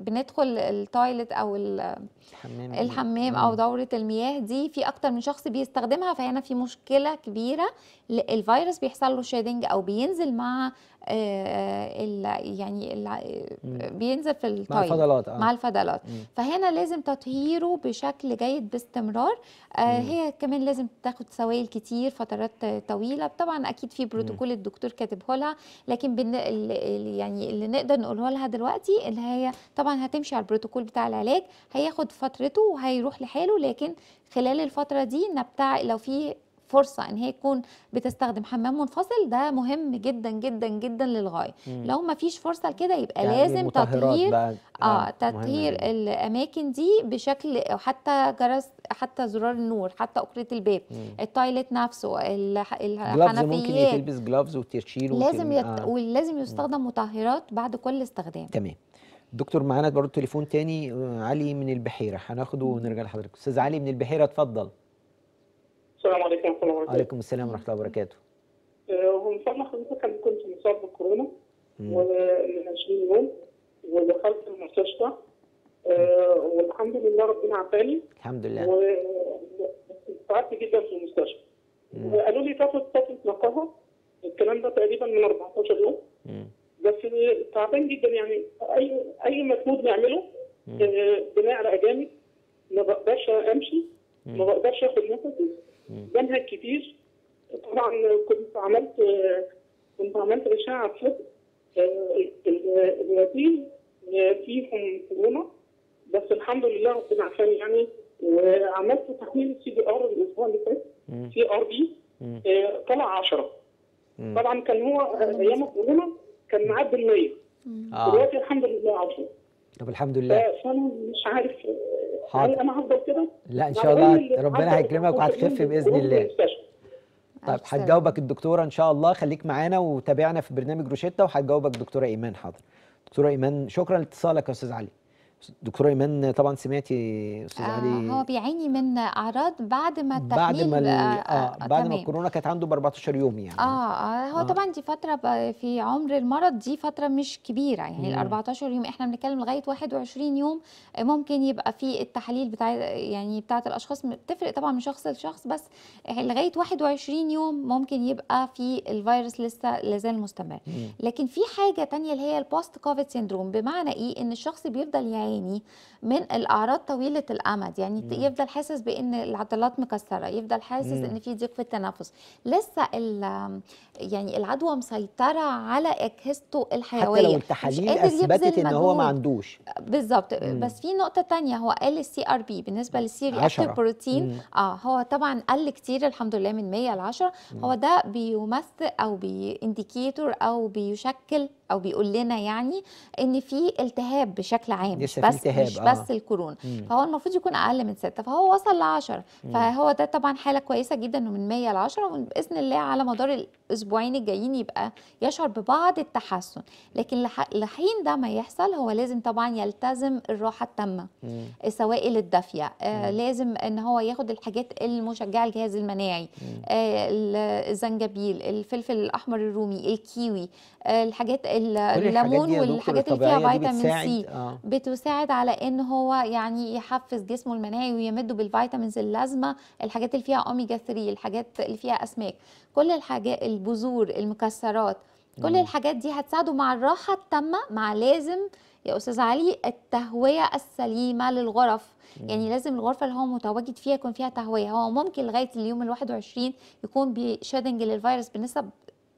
S2: بندخل التويلت او الحمام, الحمام او دوره المياه دي في اكتر من شخص بيستخدمها فهنا في مشكله كبيره الفيروس بيحصل له شيدنج او بينزل مع آه، يعني بينزل في الطيب مع الفضلات آه. مع الفضلات فهنا لازم تطهيره بشكل جيد باستمرار آه هي كمان لازم تاخد سوائل كتير فترات طويله طبعا اكيد في بروتوكول الدكتور كاتبه لها لكن بن... يعني اللي نقدر نقوله لها دلوقتي اللي هي طبعا هتمشي على البروتوكول بتاع العلاج هياخد فترته وهيروح لحاله لكن خلال الفتره دي نبتع لو في فرصه ان هي تكون بتستخدم حمام منفصل ده مهم جدا جدا جدا للغايه مم. لو ما فيش فرصه لكده يبقى يعني لازم تطهير اه, آه، تطهير الاماكن دي بشكل حتى جرس حتى زرار النور حتى اكريه الباب التايلت نفسه الحنفيات ممكن يلبس
S1: جلافز وتشيل لازم يت... آه. ولازم
S2: يستخدم مطهرات بعد كل استخدام
S1: تمام دكتور معانا برضه تليفون تاني آه، علي من البحيره هناخده ونرجع لحضرتك استاذ علي من البحيره اتفضل السلام عليكم ورحمه الله وبركاته. وعليكم السلام ورحمه الله وبركاته. آه، هو ان شاء الله حضرتك انا كنت مصاب بكورونا
S4: من 20 يوم ودخلت المستشفى آه، والحمد لله ربنا عافاني. الحمد لله. وتعبت جدا في المستشفى. قالوا لي تاخد فتره نقاهه الكلام ده تقريبا من 14 يوم. بس تعبان جدا يعني اي اي مجهود نعمله آه، على اجامي ما بقدرش امشي ما بقدرش اخد نفسي منهج كتير طبعا كنت عملت كنت عملت اشعه آه، فوق الوزير آه، فيهم كورونا بس الحمد لله ربنا عافاني يعني وعملت تحويل سي دي ار الاسبوع اللي فات سي ار بي طلع 10 طبعا كان هو ايام الكورونا كان معدل 100 آه. دلوقتي الحمد لله 10
S1: طب الحمد لله آه،
S4: فانا مش عارف آه، حاضر. هل انا هفضل كده؟ لا ان يعني شاء الله ربنا هيكرمك وهتخف باذن الله
S1: طيب هتجاوبك الدكتوره ان شاء الله خليك معانا وتابعنا في برنامج روشيتا وهتجاوبك الدكتوره ايمان حاضر دكتوره ايمان شكرا لاتصالك يا استاذ علي دكتوره ايمان طبعا سمعتي استاذ آه علي هو
S2: بيعاني من اعراض بعد ما التحليل بعد ما آه،, آه آه بعد تمام. ما الكورونا
S1: كانت عنده ب 14 يوم يعني
S2: اه, آه هو آه. طبعا دي فتره في عمر المرض دي فتره مش كبيره يعني ال 14 يوم احنا بنتكلم لغايه 21 يوم آه، ممكن يبقى في التحاليل بتاع يعني بتاعه الاشخاص بتفرق طبعا من شخص لشخص بس لغايه 21 يوم ممكن يبقى في الفيروس لسه لازال مستمر مم. لكن في حاجه ثانيه اللي هي البوست كوفيد سيندروم بمعنى ايه ان الشخص بيفضل يعاني عينيه من الاعراض طويله الامد يعني مم. يفضل حاسس بان العضلات مكسره يفضل حاسس مم. ان في ضيق في التنفس لسه يعني العدوى مسيطره على اجهزته الحيويه حتى لو التحاليل اثبتت ان هو ما عندوش بالظبط بس في نقطه تانية هو قال السي ار بي بالنسبه للسي رياكتيف بروتين مم. اه هو طبعا قل كتير الحمد لله من 100 ل 10 هو ده بيمثل او بيانديكيتور او بيشكل او بيقول لنا يعني ان في التهاب بشكل عام مش بس مش آه. بس الكورونا فهو المفروض يكون اقل من 6 فهو وصل ل 10 فهو ده طبعا حاله كويسه جدا من 100 ل 10 وباذن الله على مدار الاسبوعين الجايين يبقى يشعر ببعض التحسن لكن لحين ده ما يحصل هو لازم طبعا يلتزم الراحه التامه السوائل الدافيه آه لازم ان هو ياخد الحاجات المشجعه الجهاز المناعي آه الزنجبيل الفلفل الاحمر الرومي الكيوي آه الحاجات الليمون والحاجات اللي فيها فيتامين سي آه. بتساعد على ان هو يعني يحفز جسمه المناعي ويمده بالفيتامينز اللازمه الحاجات اللي فيها اوميجا 3 الحاجات اللي فيها اسماك كل الحاجات البذور المكسرات كل مم. الحاجات دي هتساعده مع الراحه التامه مع لازم يا استاذ علي التهويه السليمه للغرف مم. يعني لازم الغرفه اللي هو متواجد فيها يكون فيها تهويه هو ممكن لغايه اليوم ال21 يكون بشادنج للفيروس بنسب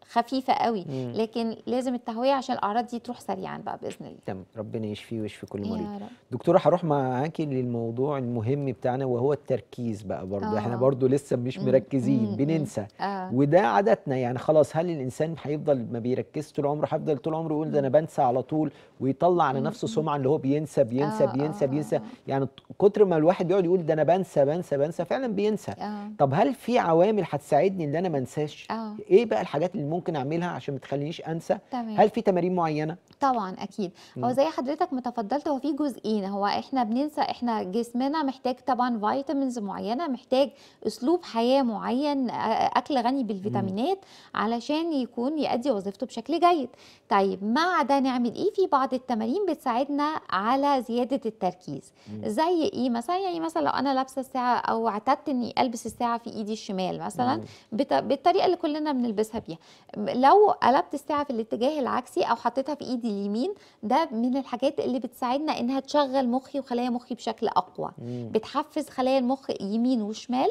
S2: خفيفه قوي مم. لكن لازم التهويه عشان الاعراض دي تروح سريعا بقى باذن الله
S1: تمام ربنا يشفيه ويشفي كل مريض دكتوره هروح معاكي للموضوع المهم بتاعنا وهو التركيز بقى برضه آه. احنا برضه لسه مش مركزين مم. بننسى آه. وده عادتنا يعني خلاص هل الانسان هيفضل ما بيركزش طول عمره هيفضل طول عمره يقول ده انا بنسى على طول ويطلع على نفسه سمعه اللي هو بينسى بينسى آه. بينسى آه. بينسى آه، آه. يعني كتر ما الواحد بيقعد يقول ده انا بنسى بنسى بنسى فعلا بينسى آه. طب هل في عوامل هتساعدني ان انا ما انساش آه. ايه بقى الحاجات اللي ممكن اعملها عشان ما تخلينيش انسى تمام. هل في تمارين معينه
S2: طبعا اكيد هو زي حضرتك ما تفضلت هو في جزئين هو احنا بننسى احنا جسمنا محتاج طبعا فيتامينز معينه محتاج اسلوب حياه معين اكل غني بالفيتامينات علشان يكون يؤدي وظيفته بشكل جيد طيب مع ده نعمل ايه في بعض التمارين بتساعدنا على زياده التركيز زي ايه مثلا يعني مثلا لو انا لابسه الساعه او اعتدت اني البس الساعه في ايدي الشمال مثلا بالطريقه اللي كلنا بنلبسها بيها لو قلبت الساعه في الاتجاه العكسي او حطيتها في ايدي اليمين ده من الحاجات اللي بتساعدنا انها تشغل مخي وخلايا مخي بشكل اقوى مم. بتحفز خلايا المخ يمين وشمال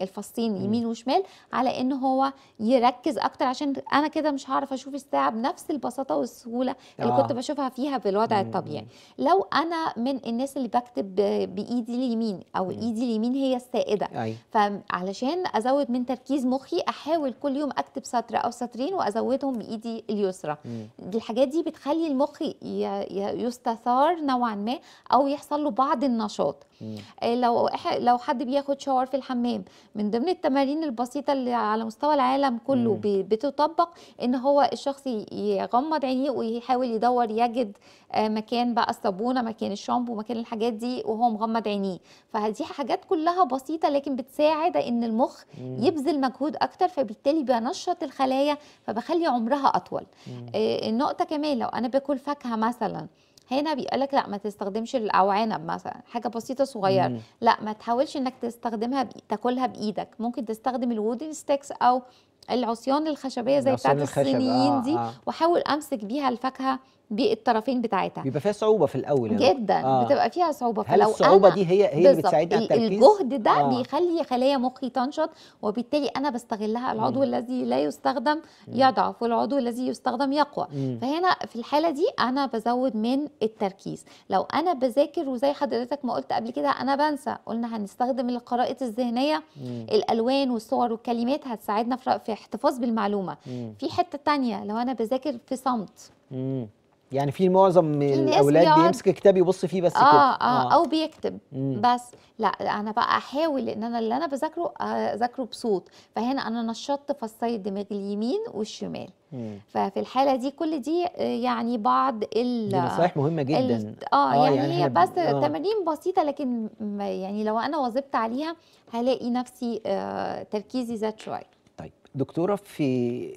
S2: الفصين يمين وشمال على ان هو يركز اكتر عشان انا كده مش هعرف اشوف الساعه بنفس البساطه والسهوله اللي آه. كنت بشوفها فيها في الوضع مم. الطبيعي لو انا من الناس اللي بكتب بايدي اليمين او مم. ايدي اليمين هي السائده أي. فعلشان ازود من تركيز مخي احاول كل يوم اكتب سطر او سطرين وازودهم بايدي اليسرى مم. الحاجات دي بتخلي المخ يستثار نوعا ما او يحصل له بعض النشاط آه، لو لو حد بياخد شاور في الحمام من ضمن التمارين البسيطه اللي على مستوى العالم كله مم. بتطبق ان هو الشخص يغمض عينيه ويحاول يدور يجد آه، مكان بقى الصابونه مكان الشامبو مكان الحاجات دي وهو مغمض عينيه فدي حاجات كلها بسيطه لكن بتساعد ان المخ مم. يبذل مجهود اكتر فبالتالي بنشط الخلايا فبخلي عمرها اطول مم. آه، النقطه كمان لو انا باكل فاكهه مثلا هنا بيقول لك لا ما تستخدمش او عنب مثلا حاجه بسيطه صغيره مم. لا ما تحاولش انك تستخدمها بي... تاكلها بايدك ممكن تستخدم الوودن ستيكس او العصيان الخشبيه زي بتاعت الصينيين آه، دي آه. واحاول امسك بيها الفاكهه بالطرفين بتاعتها بيبقى
S1: فيها صعوبه في الاول يعني. جدا آه. بتبقى فيها
S2: صعوبه هل فلو الصعوبه دي هي هي اللي بتساعدني على التركيز الجهد ده آه. بيخلي خلايا مخي تنشط وبالتالي انا بستغلها العضو مم. الذي لا يستخدم يضعف والعضو الذي يستخدم يقوى مم. فهنا في الحاله دي انا بزود من التركيز لو انا بذاكر وزي حضرتك ما قلت قبل كده انا بنسى قلنا هنستخدم القراءه الذهنيه مم. الالوان والصور والكلمات هتساعدنا في في احتفاظ بالمعلومه مم. في حته تانية لو انا بذاكر في صمت
S1: مم. يعني في معظم الاولاد بيقعد... بيمسك كتاب يبص فيه بس آه, كده آه, اه او
S2: بيكتب مم. بس لا انا بقى احاول ان انا اللي انا بذاكره آه، اذاكره بصوت فهنا انا نشطت فصي الدماغ اليمين والشمال مم. ففي الحاله دي كل دي آه، يعني بعض ال دي نصايح
S1: مهمه جدا ال... آه, اه يعني, يعني هي بس آه. تمارين
S2: بسيطه لكن يعني لو انا واظبت عليها هلاقي نفسي آه تركيزي زاد شويه
S1: دكتوره في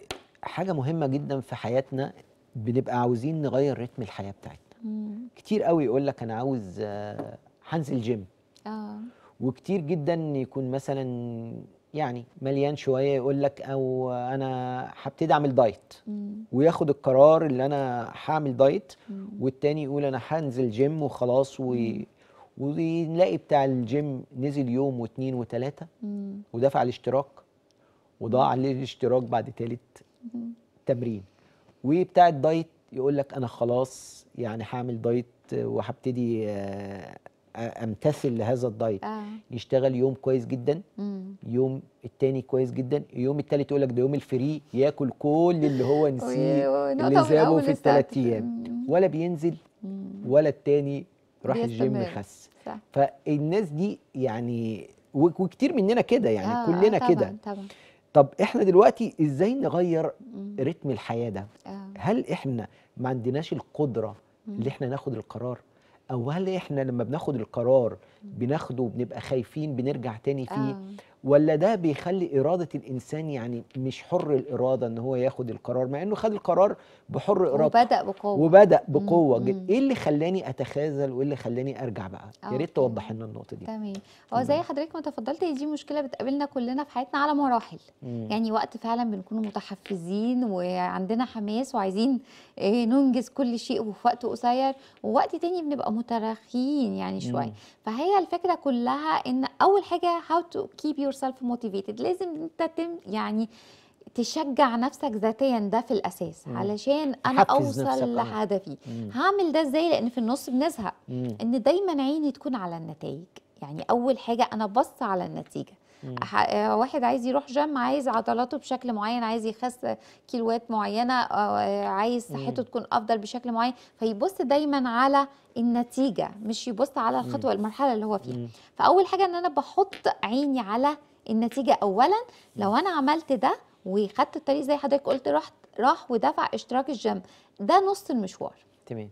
S1: حاجه مهمه جدا في حياتنا بنبقى عاوزين نغير رتم الحياه بتاعتنا مم. كتير قوي يقول لك انا عاوز آه، هنزل جيم اه وكتير جدا يكون مثلا يعني مليان شويه يقول لك او انا هبتدي اعمل دايت مم. وياخد القرار اللي انا هعمل دايت مم. والتاني يقول انا هنزل جيم وخلاص و... ونلاقي بتاع الجيم نزل يوم واثنين وثلاثه ودفع الاشتراك وضاع عليه الاشتراك بعد ثالث تمرين وبتاع الدايت يقول لك انا خلاص يعني هعمل دايت وهبتدي آه، امتثل لهذا الدايت آه. يشتغل يوم كويس جدا مم. يوم الثاني كويس جدا يوم الثالث يقول لك ده يوم الفري ياكل كل اللي هو نسيه اللي زابه في الثلاث ايام ولا بينزل ولا الثاني راح الجيم خس فالناس دي يعني وكتير مننا كده يعني آه كلنا آه، كده طب احنا دلوقتي ازاي نغير رتم الحياه ده آه. هل احنا ما عندناش القدره اللي احنا ناخد القرار او هل احنا لما بناخد القرار بناخده بنبقى خايفين بنرجع تاني فيه آه. ولا ده بيخلي إرادة الإنسان يعني مش حر الإرادة إن هو ياخد القرار مع إنه خد القرار بحر إرادته وبدأ
S2: بقوة وبدأ
S1: بقوة مم. إيه اللي خلاني أتخاذل وإيه اللي خلاني أرجع بقى؟ يا ريت توضح لنا النقطة دي تمام
S2: هو زي حضرتك ما تفضلت دي مشكلة بتقابلنا كلنا في حياتنا على مراحل مم. يعني وقت فعلا بنكون متحفزين وعندنا حماس وعايزين إيه، ننجز كل شيء وفي وقت قصير ووقت تاني بنبقى متراخيين يعني شويه فهي الفكره كلها ان اول حاجه هاو تو كيب يور سيلف موتيفيتد لازم انت تم يعني تشجع نفسك ذاتيا ده في الاساس مم. علشان انا اوصل آه. لهدفي هعمل ده ازاي لان في النص بنزهق مم. ان دايما عيني تكون على النتائج يعني اول حاجه انا بص على النتيجه آه، واحد عايز يروح جيم عايز عضلاته بشكل معين عايز يخس كيلوات معينه آه، آه، عايز صحته تكون افضل بشكل معين فيبص دايما على النتيجه مش يبص على الخطوه المرحله اللي هو فيها فاول حاجه ان انا بحط عيني على النتيجه اولا لو انا عملت ده وخدت الطريق زي حضرتك قلت رحت راح ودفع اشتراك الجيم ده نص المشوار تمام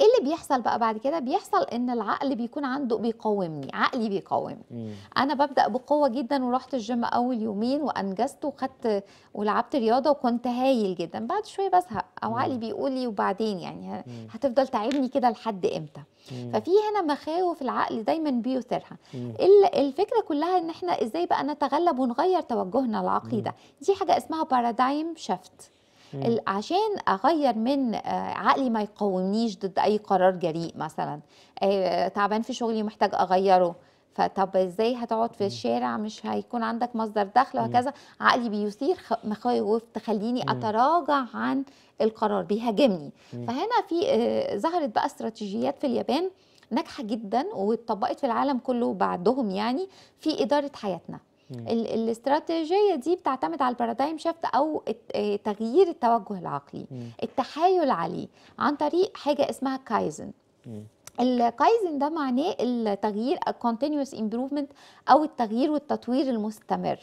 S2: ايه اللي بيحصل بقى بعد كده بيحصل ان العقل بيكون عنده بيقاومني عقلي بيقاومني مم. انا ببدا بقوه جدا ورحت الجيم اول يومين وانجزت وخدت ولعبت رياضه وكنت هايل جدا بعد شويه بزهق او مم. عقلي بيقول لي وبعدين يعني مم. هتفضل تعبني كده لحد امتى مم. ففي هنا مخاوف العقل دايما بيثيرها الفكره كلها ان احنا ازاي بقى نتغلب ونغير توجهنا العقلي ده دي حاجه اسمها بارادايم شيفت عشان اغير من آه، عقلي ما يقاومنيش ضد اي قرار جريء مثلا آه، تعبان في شغلي ومحتاج اغيره فطب ازاي هتقعد في الشارع مش هيكون عندك مصدر دخل وهكذا عقلي بيثير مخاوف تخليني اتراجع عن القرار بيهاجمني فهنا في آه، ظهرت بقى استراتيجيات في اليابان ناجحه جدا واتطبقت في العالم كله بعدهم يعني في اداره حياتنا الاستراتيجيه دي بتعتمد على البارادايم شيفت او آه، تغيير التوجه العقلي مم. التحايل عليه عن طريق حاجه اسمها كايزن الكايزن ده معناه التغيير continuous improvement او التغيير والتطوير المستمر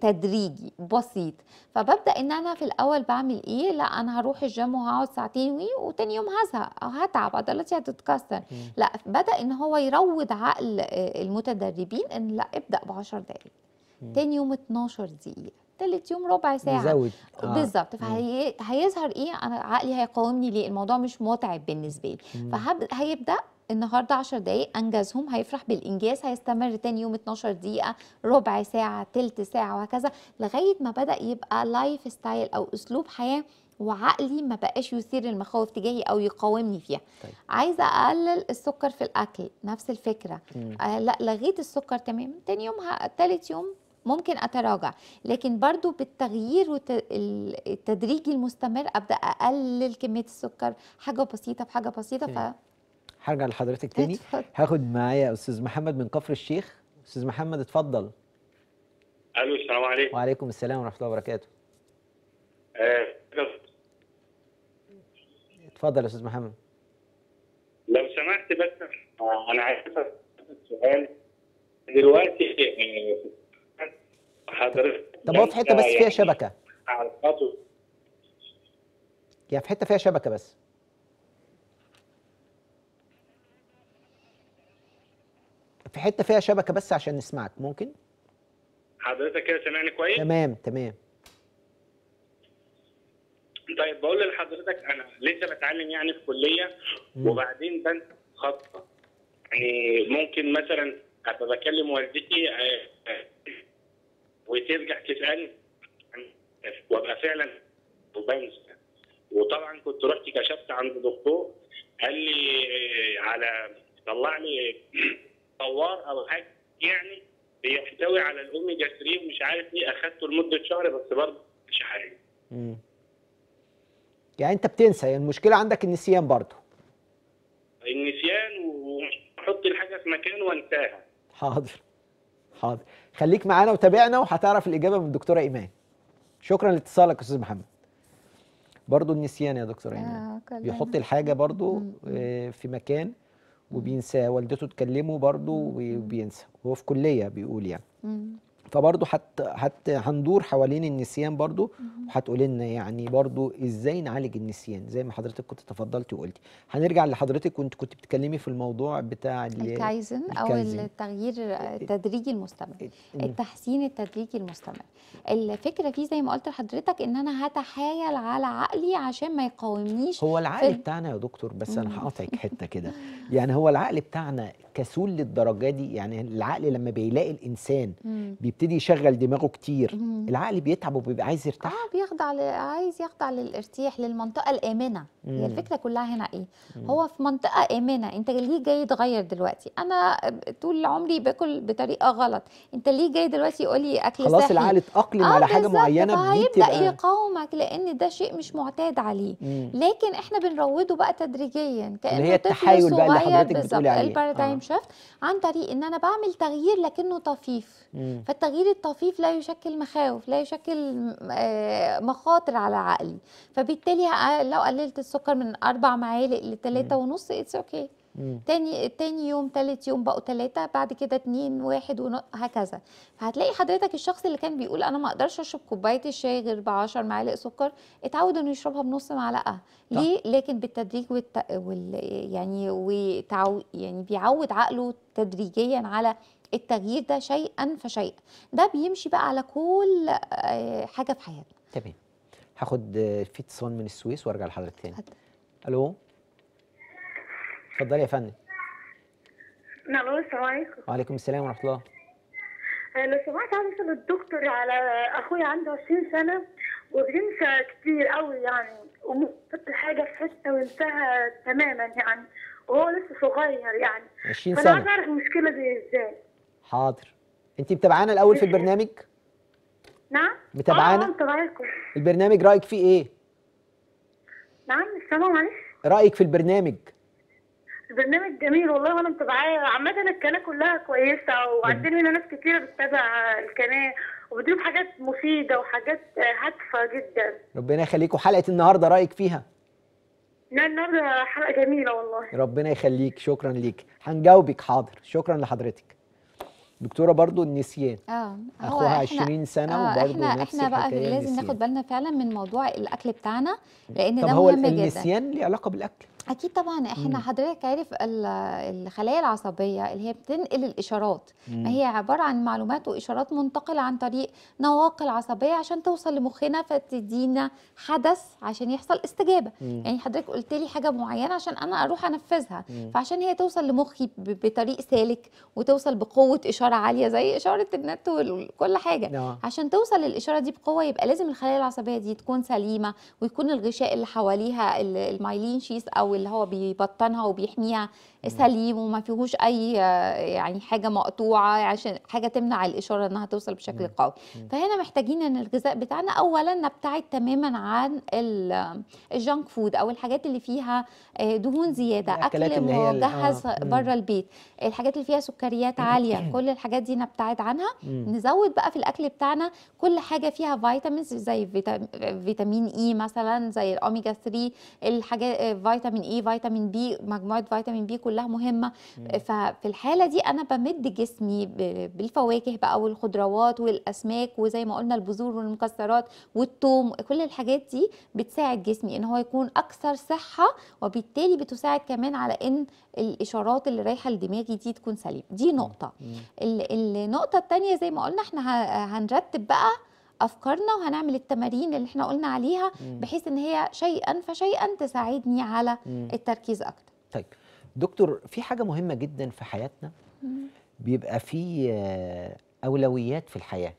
S2: تدريجي بسيط فببدا ان انا في الاول بعمل ايه لا انا هروح الجيم وهقعد ساعتين وي وتاني يوم هزهق او هتعب عضلاتي هتتكسر لا بدا ان هو يروض عقل آه، المتدربين ان لا ابدا ب 10 دقائق تاني يوم 12 دقيقه تالت يوم ربع ساعه نزود آه. بالظبط فهيظهر ايه انا عقلي هيقاومني ليه الموضوع مش متعب بالنسبه لي فهيبدا النهارده 10 دقايق انجزهم هيفرح بالانجاز هيستمر تاني يوم 12 دقيقه ربع ساعه تلت ساعه وهكذا لغايه ما بدا يبقى لايف ستايل او اسلوب حياه وعقلي ما بقاش يثير المخاوف تجاهي او يقاومني فيها طيب. عايزه اقلل السكر في الاكل نفس الفكره آه لا لغيت السكر تمام تاني يوم تالت يوم ممكن اتراجع لكن برضو بالتغيير التدريجي المستمر ابدا اقلل كميه السكر حاجه بسيطه بحاجه بسيطه ف
S1: هرجع لحضرتك تاني هاخد معايا استاذ محمد من كفر الشيخ استاذ محمد اتفضل
S4: الو السلام عليكم
S1: وعليكم السلام ورحمه الله وبركاته آه. اتفضل يا استاذ محمد
S4: لو سمحت بس آه، انا عايز اسال سؤال دلوقتي آه، حضرتك
S1: طب هو في حته بس فيها يعني شبكه
S4: علاقاته
S1: يعني في حته فيها شبكه بس في حته فيها شبكه بس عشان نسمعك ممكن
S4: حضرتك كده سامعني كويس تمام تمام طيب بقول لحضرتك انا لسه بتعلم يعني في كليه وبعدين بنسى خطه يعني ممكن مثلا ابقى بكلم والدتي آه، آه، وترجع تسالني وابقى فعلا وبنسى وطبعا كنت رحت كشفت عند دكتور قال لي آه، على طلع لي طوار او حاجه يعني بيحتوي على الاوميجا 3 ومش عارف ايه اخذته لمده شهر بس برضه مش عارف
S1: يعني انت بتنسى يعني المشكله عندك النسيان برضه
S4: النسيان وحط الحاجه في مكان وانساها
S1: حاضر حاضر خليك معانا وتابعنا وهتعرف الاجابه من الدكتوره ايمان شكرا لاتصالك استاذ محمد برضو النسيان يا دكتوره ايمان آه بيحط الحاجه برضو آه، في مكان وبينساه والدته تكلمه برضو وبينسى هو في كليه بيقول يعني فبرضه حت حت هندور حوالين النسيان برضه وهتقولي لنا يعني برضه ازاي نعالج النسيان زي ما حضرتك كنت تفضلتي وقلتي هنرجع لحضرتك كنت كنت بتتكلمي في الموضوع بتاع الكايزن, الكايزن او التغيير
S2: إيه، إيه. التدريجي المستمر إيه،
S1: التحسين
S2: التدريجي المستمر الفكره فيه زي ما قلت لحضرتك ان انا هتحايل على عقلي عشان ما يقاومنيش هو العقل
S1: بتاعنا يا دكتور بس انا هقاطعك حته كده يعني هو العقل بتاعنا كسول للدرجه دي يعني العقل لما بيلاقي الانسان مم. بيبتدي يشغل دماغه كتير مم. العقل بيتعب وبيبقى عايز يرتاح اه
S2: بيخضع ل... عايز يخضع للارتياح للمنطقه الامنه هي الفكره كلها هنا ايه مم. هو في منطقه امنه انت ليه جاي تغير دلوقتي انا طول عمري باكل بطريقه غلط انت ليه جاي دلوقتي يقول لي اكل خلاص صحي العقل اتاقلم آه على حاجه معينه هيبدا يقاومك لان ده شيء مش معتاد عليه مم. لكن احنا بنروضه بقى تدريجيا كانه هي التحايل بقى اللي حضرتك بتقولي عليه شيفت عن طريق ان انا بعمل تغيير لكنه طفيف مم. فالتغيير الطفيف لا يشكل مخاوف لا يشكل آه، مخاطر على عقلي فبالتالي آه، لو قللت السكر من اربع معالق لثلاثه ونص اتس اوكي okay. تاني تاني يوم تالت يوم بقوا ثلاثه بعد كده اتنين واحد وهكذا فهتلاقي حضرتك الشخص اللي كان بيقول انا ما اقدرش اشرب كوبايه الشاي غير ب 10 معالق سكر اتعود انه يشربها بنص معلقه ليه لكن بالتدريج والت... وال... يعني وتعو... يعني بيعود عقله تدريجيا على التغيير ده شيئا فشيئا ده بيمشي بقى على كل آه، حاجه في حياتنا
S1: تمام هاخد في اتصال من السويس وارجع لحضرتك تاني الو اتفضلي يا فندم
S3: نعم، الو السلام عليكم
S1: وعليكم السلام ورحمه الله
S3: لو سمعت عن الدكتور على اخويا عنده 20 سنه وبينسى كتير قوي يعني ومحط حاجه في حته وانتهى تماما يعني وهو لسه صغير يعني 20 سنه فانا عايز اعرف المشكله دي ازاي
S1: حاضر انت متابعانا الاول في البرنامج نعم متابعانا اه متابعاكم البرنامج رايك فيه ايه
S3: نعم السلام عليكم
S1: رايك في البرنامج
S3: برنامج جميل والله وانا متابعاه عامة القناة كلها كويسة وعندنا هنا ناس كتيرة بتتابع القناة وبتجيب حاجات مفيدة وحاجات هادفة جدا
S1: ربنا يخليكوا حلقة النهاردة رأيك فيها؟
S3: لا النهاردة حلقة جميلة والله
S1: ربنا يخليك شكرا ليك هنجاوبك حاضر شكرا لحضرتك دكتوره برضو النسيان
S2: اه اخوها 20 سنه آه وبرضو احنا نفس احنا بقى لازم ناخد بالنا فعلا من موضوع الاكل بتاعنا
S1: لان ده مهم جدا طب هو النسيان ليه علاقه بالاكل
S2: اكيد طبعا احنا مم. حضرتك عارف الخلايا العصبيه اللي هي بتنقل الاشارات ما هي عباره عن معلومات واشارات منتقله عن طريق نواقل عصبيه عشان توصل لمخنا فتدينا حدث عشان يحصل استجابه مم. يعني حضرتك قلت لي حاجه معينه عشان انا اروح انفذها مم. فعشان هي توصل لمخي بطريق سالك وتوصل بقوه اشاره عاليه زي اشاره النت وكل حاجه نعم. عشان توصل للاشاره دي بقوه يبقى لازم الخلايا العصبيه دي تكون سليمه ويكون الغشاء اللي حواليها المايلين شيس او واللي هو بيبطنها وبيحميها سليم وما فيهوش اي يعني حاجه مقطوعه عشان حاجه تمنع الاشاره انها توصل بشكل قوي فهنا محتاجين ان الغذاء بتاعنا اولا نبتعد تماما عن الجانك فود او الحاجات اللي فيها آه، دهون زياده اكل مجهز آه، بره البيت الحاجات اللي فيها سكريات عاليه كل الحاجات دي نبتعد عنها نزود بقى في الاكل بتاعنا كل حاجه فيها فيتامينز زي فيتامين اي e مثلا زي الاوميجا 3 الحاجات فيتامين آه، اي فيتامين بي مجموعه فيتامين بي كلها مهمه ففي الحاله دي انا بمد جسمي بالفواكه بقى والخضروات والاسماك وزي ما قلنا البذور والمكسرات والثوم كل الحاجات دي بتساعد جسمي ان هو يكون اكثر صحه وبالتالي بتساعد كمان على ان الاشارات اللي رايحه لدماغي دي تكون سليمه دي نقطه النقطه الثانيه زي ما قلنا احنا هنرتب بقى افكارنا وهنعمل التمارين اللي احنا قلنا عليها بحيث ان هي شيئا فشيئا تساعدني على التركيز اكتر
S1: طيب دكتور في حاجه مهمه جدا في حياتنا بيبقى في آه، اولويات في الحياه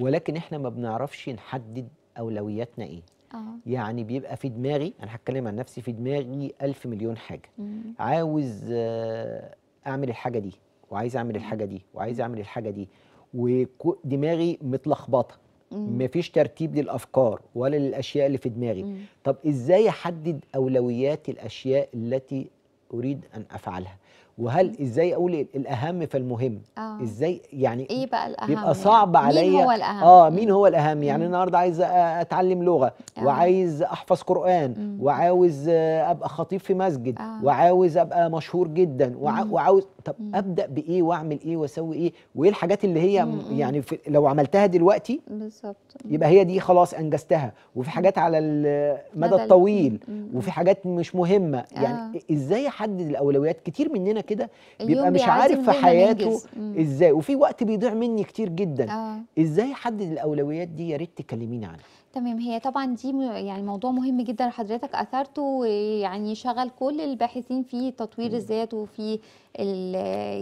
S1: ولكن احنا ما بنعرفش نحدد اولوياتنا ايه آه. يعني بيبقى في دماغي انا هتكلم عن نفسي في دماغي ألف مليون حاجه مم. عاوز آه، اعمل الحاجه دي وعايز اعمل الحاجه دي وعايز اعمل الحاجه دي ودماغي متلخبطه مفيش ترتيب للافكار ولا للاشياء اللي في دماغي طب ازاي احدد اولويات الاشياء التي اريد ان افعلها وهل ازاي اقول الاهم فالمهم آه. ازاي يعني ايه
S2: بقى الاهم يبقى يعني؟ صعب يعني. عليا مين هو الاهم اه
S1: مين هو الاهم يعني النهارده عايز اتعلم لغه آه. وعايز احفظ قران مم. وعاوز ابقى خطيب في مسجد آه. وعاوز ابقى مشهور جدا وع وعاوز طب مم. ابدا بايه واعمل ايه واسوي ايه وايه الحاجات اللي هي مم. يعني في لو عملتها دلوقتي بالظبط يبقى هي دي خلاص انجزتها وفي حاجات على المدى الطويل مم. وفي حاجات مش مهمه يعني آه. يعني ازاي احدد الاولويات كتير مننا كده بيبقى مش عارف في حياته ازاي وفي وقت بيضيع مني كتير جدا آه. ازاي احدد الاولويات دي يا ريت تكلميني عنها
S2: تمام هي طبعا دي يعني موضوع مهم جدا حضرتك اثرته يعني شغل كل الباحثين في تطوير الذات وفي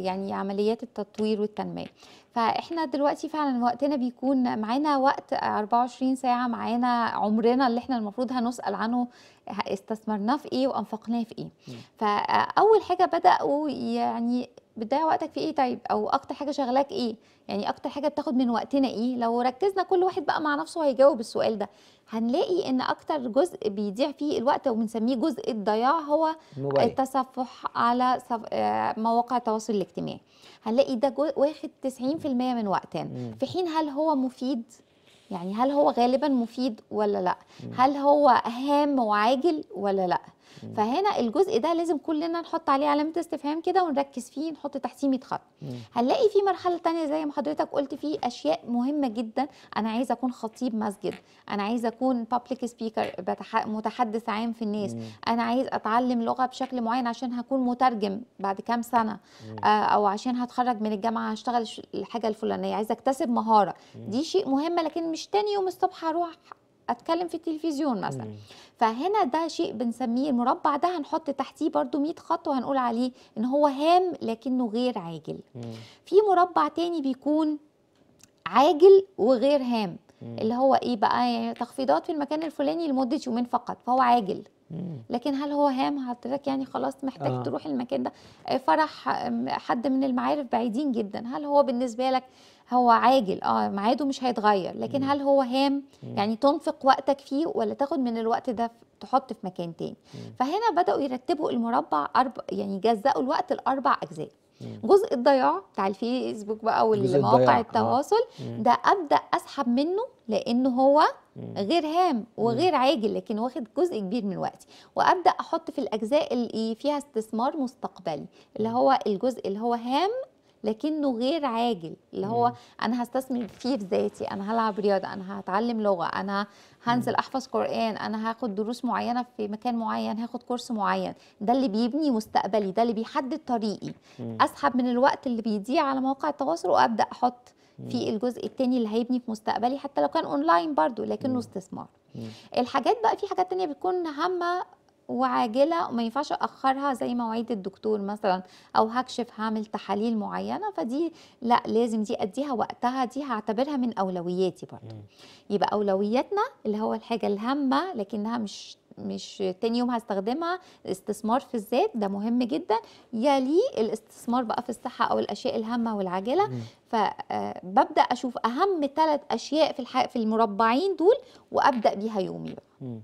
S2: يعني عمليات التطوير والتنميه فاحنا دلوقتي فعلا وقتنا بيكون معانا وقت 24 ساعه معانا عمرنا اللي احنا المفروض هنسال عنه استثمرناه في ايه وانفقناه في ايه فاول حاجه بداوا يعني بتضيع وقتك في ايه طيب او اكتر حاجه شغلاك ايه يعني اكتر حاجه بتاخد من وقتنا ايه لو ركزنا كل واحد بقى مع نفسه هيجاوب السؤال ده هنلاقي ان اكتر جزء بيضيع فيه الوقت وبنسميه جزء الضياع هو الموبايل. التصفح على آه، مواقع التواصل الاجتماعي هنلاقي ده واخد 90% من وقتنا في حين هل هو مفيد يعني هل هو غالبا مفيد ولا لا هل هو هام وعاجل ولا لا فهنا الجزء ده لازم كلنا نحط عليه علامه استفهام كده ونركز فيه نحط تحسيمه خط هنلاقي في مرحله ثانيه زي ما حضرتك قلت في اشياء مهمه جدا انا عايز اكون خطيب مسجد انا عايز اكون بابليك سبيكر متحدث عام في الناس مم. انا عايز اتعلم لغه بشكل معين عشان هكون مترجم بعد كام سنه مم. آه، او عشان هتخرج من الجامعه هشتغل الحاجه الفلانيه عايز اكتسب مهاره مم. دي شيء مهم لكن مش تاني يوم الصبح هروح اتكلم في التلفزيون مثلا مم. فهنا ده شيء بنسميه المربع ده هنحط تحتيه برضو 100 خط وهنقول عليه ان هو هام لكنه غير عاجل مم. في مربع تاني بيكون عاجل وغير هام مم. اللي هو ايه بقى يعني تخفيضات في المكان الفلاني لمده يومين فقط فهو عاجل لكن هل هو هام حضرتك يعني خلاص محتاج آه. تروح المكان ده آه، فرح حد من المعارف بعيدين جدا هل هو بالنسبه لك هو عاجل اه ميعاده مش هيتغير لكن هل هو هام يعني تنفق وقتك فيه ولا تاخد من الوقت ده تحط في مكان تاني فهنا بداوا يرتبوا المربع أربع يعني جزأوا الوقت لاربع اجزاء جزء الضياع بتاع الفيسبوك بقى والمواقع آه. التواصل آه. ده ابدا اسحب منه لانه هو غير هام وغير عاجل لكن واخد جزء كبير من وقتي وابدا احط في الاجزاء اللي فيها استثمار مستقبلي اللي هو الجزء اللي هو هام لكنه غير عاجل اللي هو مم. انا هستثمر فيه في ذاتي انا هلعب رياضه انا هتعلم لغه انا هنزل احفظ قران انا هاخد دروس معينه في مكان معين هاخد كورس معين ده اللي بيبني مستقبلي ده اللي بيحدد طريقي مم. اسحب من الوقت اللي بيضيع على مواقع التواصل وابدا احط في الجزء الثاني اللي هيبني في مستقبلي حتى لو كان اونلاين برضو لكنه مم. استثمار مم. الحاجات بقى في حاجات تانية بتكون هامة وعاجله وما ينفعش اخرها زي مواعيد الدكتور مثلا او هكشف هعمل تحاليل معينه فدي لا لازم دي اديها وقتها دي هعتبرها من اولوياتي برضو يبقى اولوياتنا اللي هو الحاجه الهامه لكنها مش مش تاني يوم هستخدمها الاستثمار في الذات ده مهم جدا يلي الاستثمار بقى في الصحة أو الأشياء الهامة والعاجلة فببدأ آه، أشوف أهم ثلاث أشياء في, في المربعين دول وأبدأ بيها يومي بقى.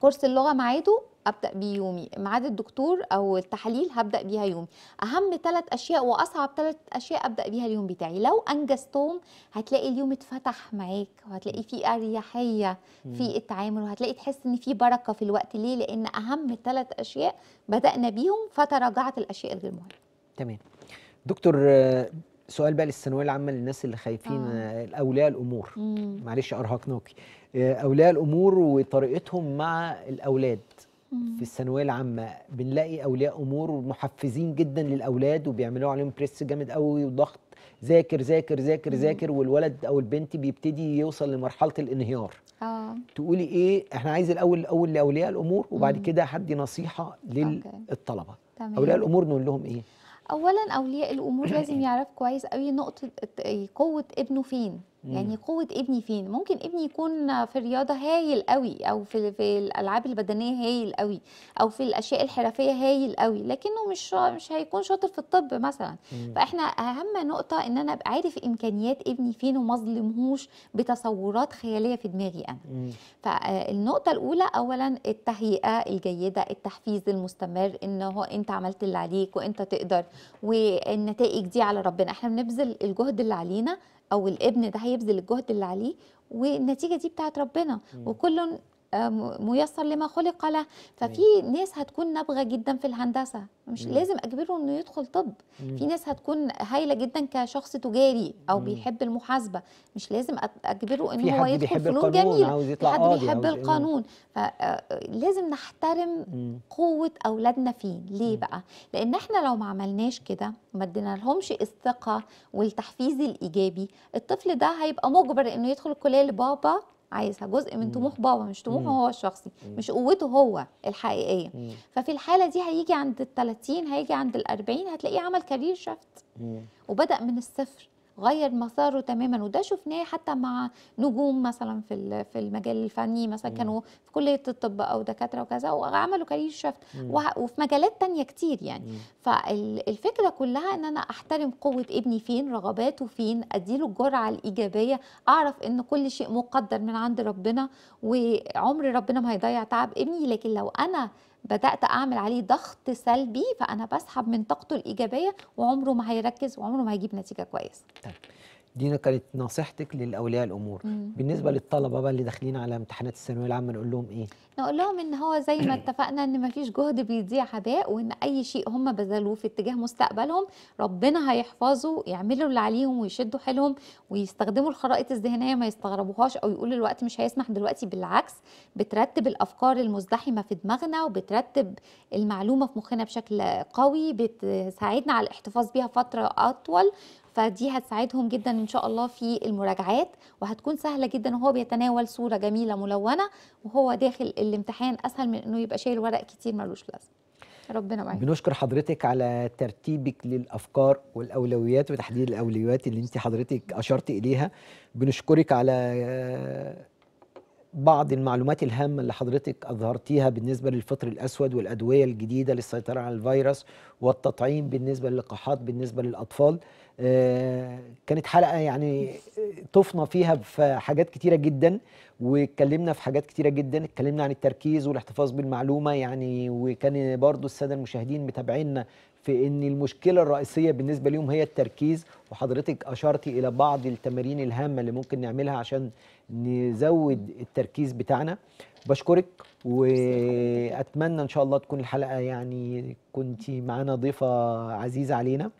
S2: كورس اللغه ميعاده ابدا بيه يومي ميعاد الدكتور او التحاليل هبدا بيها يومي اهم ثلاث اشياء واصعب ثلاث اشياء ابدا بيها اليوم بتاعي لو انجزتهم هتلاقي اليوم اتفتح معاك وهتلاقي في اريحيه في التعامل وهتلاقي تحس ان في بركه في الوقت ليه لان اهم ثلاث اشياء بدانا بيهم فتراجعت الاشياء
S1: الغير مهمه تمام دكتور آه، سؤال بقى للثانويه العامه للناس اللي خايفين آه. آه، اولياء الامور مم. معلش ارهقناكي آه، اولياء الامور وطريقتهم مع الاولاد مم. في الثانويه العامه بنلاقي اولياء امور محفزين جدا للاولاد وبيعملوا عليهم بريس جامد قوي وضغط ذاكر ذاكر ذاكر ذاكر والولد او البنت بيبتدي يوصل لمرحله الانهيار اه تقولي ايه احنا عايز الاول الاول لاولياء الامور وبعد كده حد نصيحه للطلبه اولياء الامور نقول لهم ايه
S2: اولا اولياء الامور لازم يعرف كويس قوي نقطه قوه ابنه فين يعني قوة ابني فين ممكن ابني يكون في الرياضة هايل قوي أو في, في الألعاب البدنية هايل قوي أو في الأشياء الحرفية هايل قوي لكنه مش مش هيكون شاطر في الطب مثلا مم. فإحنا أهم نقطة إن أنا أبقى عارف إمكانيات ابني فين وما أظلمهوش بتصورات خيالية في دماغي أنا مم. فالنقطة آه، الأولى أولا التهيئة الجيدة التحفيز المستمر إن هو أنت عملت اللي عليك وأنت تقدر والنتائج دي على ربنا إحنا بنبذل الجهد اللي علينا او الابن ده هيبذل الجهد اللي عليه والنتيجه دي بتاعت ربنا وكل آه، ميسر لما خلق له ففي ناس هتكون نابغه جدا في الهندسه مش مم. لازم اجبره انه يدخل طب مم. في ناس هتكون هايله جدا كشخص تجاري او مم. بيحب المحاسبه مش لازم اجبره ان هو يدخل فنون جميله في حد بيحب القانون فلازم آه، نحترم مم. قوه اولادنا فين ليه مم. بقى لان احنا لو ما عملناش كده ما ادينا لهمش الثقه والتحفيز الايجابي الطفل ده هيبقى مجبر انه يدخل الكليه لبابا عايزها جزء من طموح بابا مش طموحه هو الشخصي مش قوته هو الحقيقيه ففي الحاله دي هيجي عند ال 30 هيجي عند ال 40 هتلاقيه عمل كارير شفت وبدا من الصفر غير مساره تماما وده شفناه حتى مع نجوم مثلا في في المجال الفني مثلا كانوا في كليه الطب او دكاتره وكذا وعملوا كارير شيفت وفي مجالات تانية كتير يعني فالفكره كلها ان انا احترم قوه ابني فين رغباته فين اديله الجرعه الايجابيه اعرف ان كل شيء مقدر من عند ربنا وعمر ربنا ما هيضيع تعب ابني لكن لو انا بدات اعمل عليه ضغط سلبي فانا بسحب من طاقته الايجابيه وعمره ما هيركز وعمره ما هيجيب نتيجه كويسه
S1: طيب. دي كانت نصيحتك للاولياء الامور مم. بالنسبه للطلبه بقى اللي داخلين على امتحانات الثانويه العامه نقول لهم ايه
S2: نقول لهم ان هو زي ما اتفقنا ان ما فيش جهد بيضيع هباء وان اي شيء هم بذلوه في اتجاه مستقبلهم ربنا هيحفظه يعملوا اللي عليهم ويشدوا حيلهم ويستخدموا الخرائط الذهنيه ما يستغربوهاش او يقولوا الوقت مش هيسمح دلوقتي بالعكس بترتب الافكار المزدحمه في دماغنا وبترتب المعلومه في مخنا بشكل قوي بتساعدنا على الاحتفاظ بيها فتره اطول فدي هتساعدهم جدا ان شاء الله في المراجعات وهتكون سهله جدا وهو بيتناول صوره جميله ملونه وهو داخل الامتحان اسهل من انه يبقى شايل ورق كتير ملوش لازمه ربنا معاك
S1: بنشكر حضرتك على ترتيبك للافكار والاولويات وتحديد الاولويات اللي انت حضرتك اشرت اليها بنشكرك على آه، بعض المعلومات الهامه اللي حضرتك اظهرتيها بالنسبه للفطر الاسود والادويه الجديده للسيطره على الفيروس والتطعيم بالنسبه للقاحات بالنسبه للاطفال آه، كانت حلقه يعني طفنا فيها في حاجات كتيره جدا واتكلمنا في حاجات كتيره جدا اتكلمنا عن التركيز والاحتفاظ بالمعلومه يعني وكان برضو الساده المشاهدين متابعينا في ان المشكله الرئيسيه بالنسبه ليهم هي التركيز وحضرتك اشارتي الى بعض التمارين الهامه اللي ممكن نعملها عشان نزود التركيز بتاعنا بشكرك واتمنى ان شاء الله تكون الحلقه يعني كنت معانا ضيفه عزيزه علينا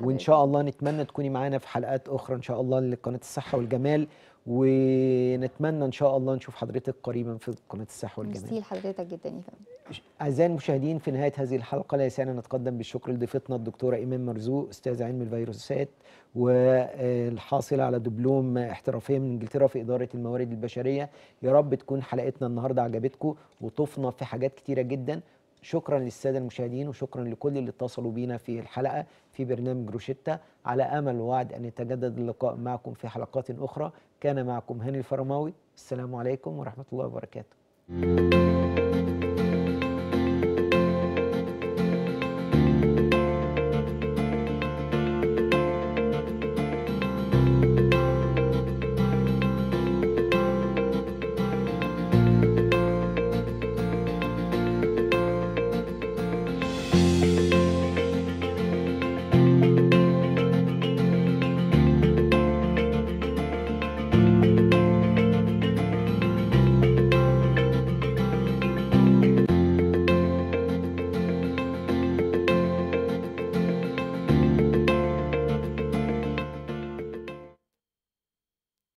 S1: وان شاء الله نتمنى تكوني معانا في حلقات اخرى ان شاء الله لقناه الصحه والجمال ونتمنى ان شاء الله نشوف حضرتك قريبا في قناه الصحه والجمال ميرسي
S2: حضرتك جدا يا فندم
S1: اعزائي المشاهدين في نهايه هذه الحلقه لا يسعنا نتقدم بالشكر لضيفتنا الدكتوره ايمان مرزوق استاذ علم الفيروسات والحاصله على دبلوم احترافيه من انجلترا في اداره الموارد البشريه يا رب تكون حلقتنا النهارده عجبتكم وطفنا في حاجات كتيره جدا شكرا للساده المشاهدين وشكرا لكل اللي اتصلوا بينا في الحلقه في برنامج روشيتا على امل ووعد ان يتجدد اللقاء معكم في حلقات اخرى كان معكم هاني الفرماوي السلام عليكم ورحمه الله وبركاته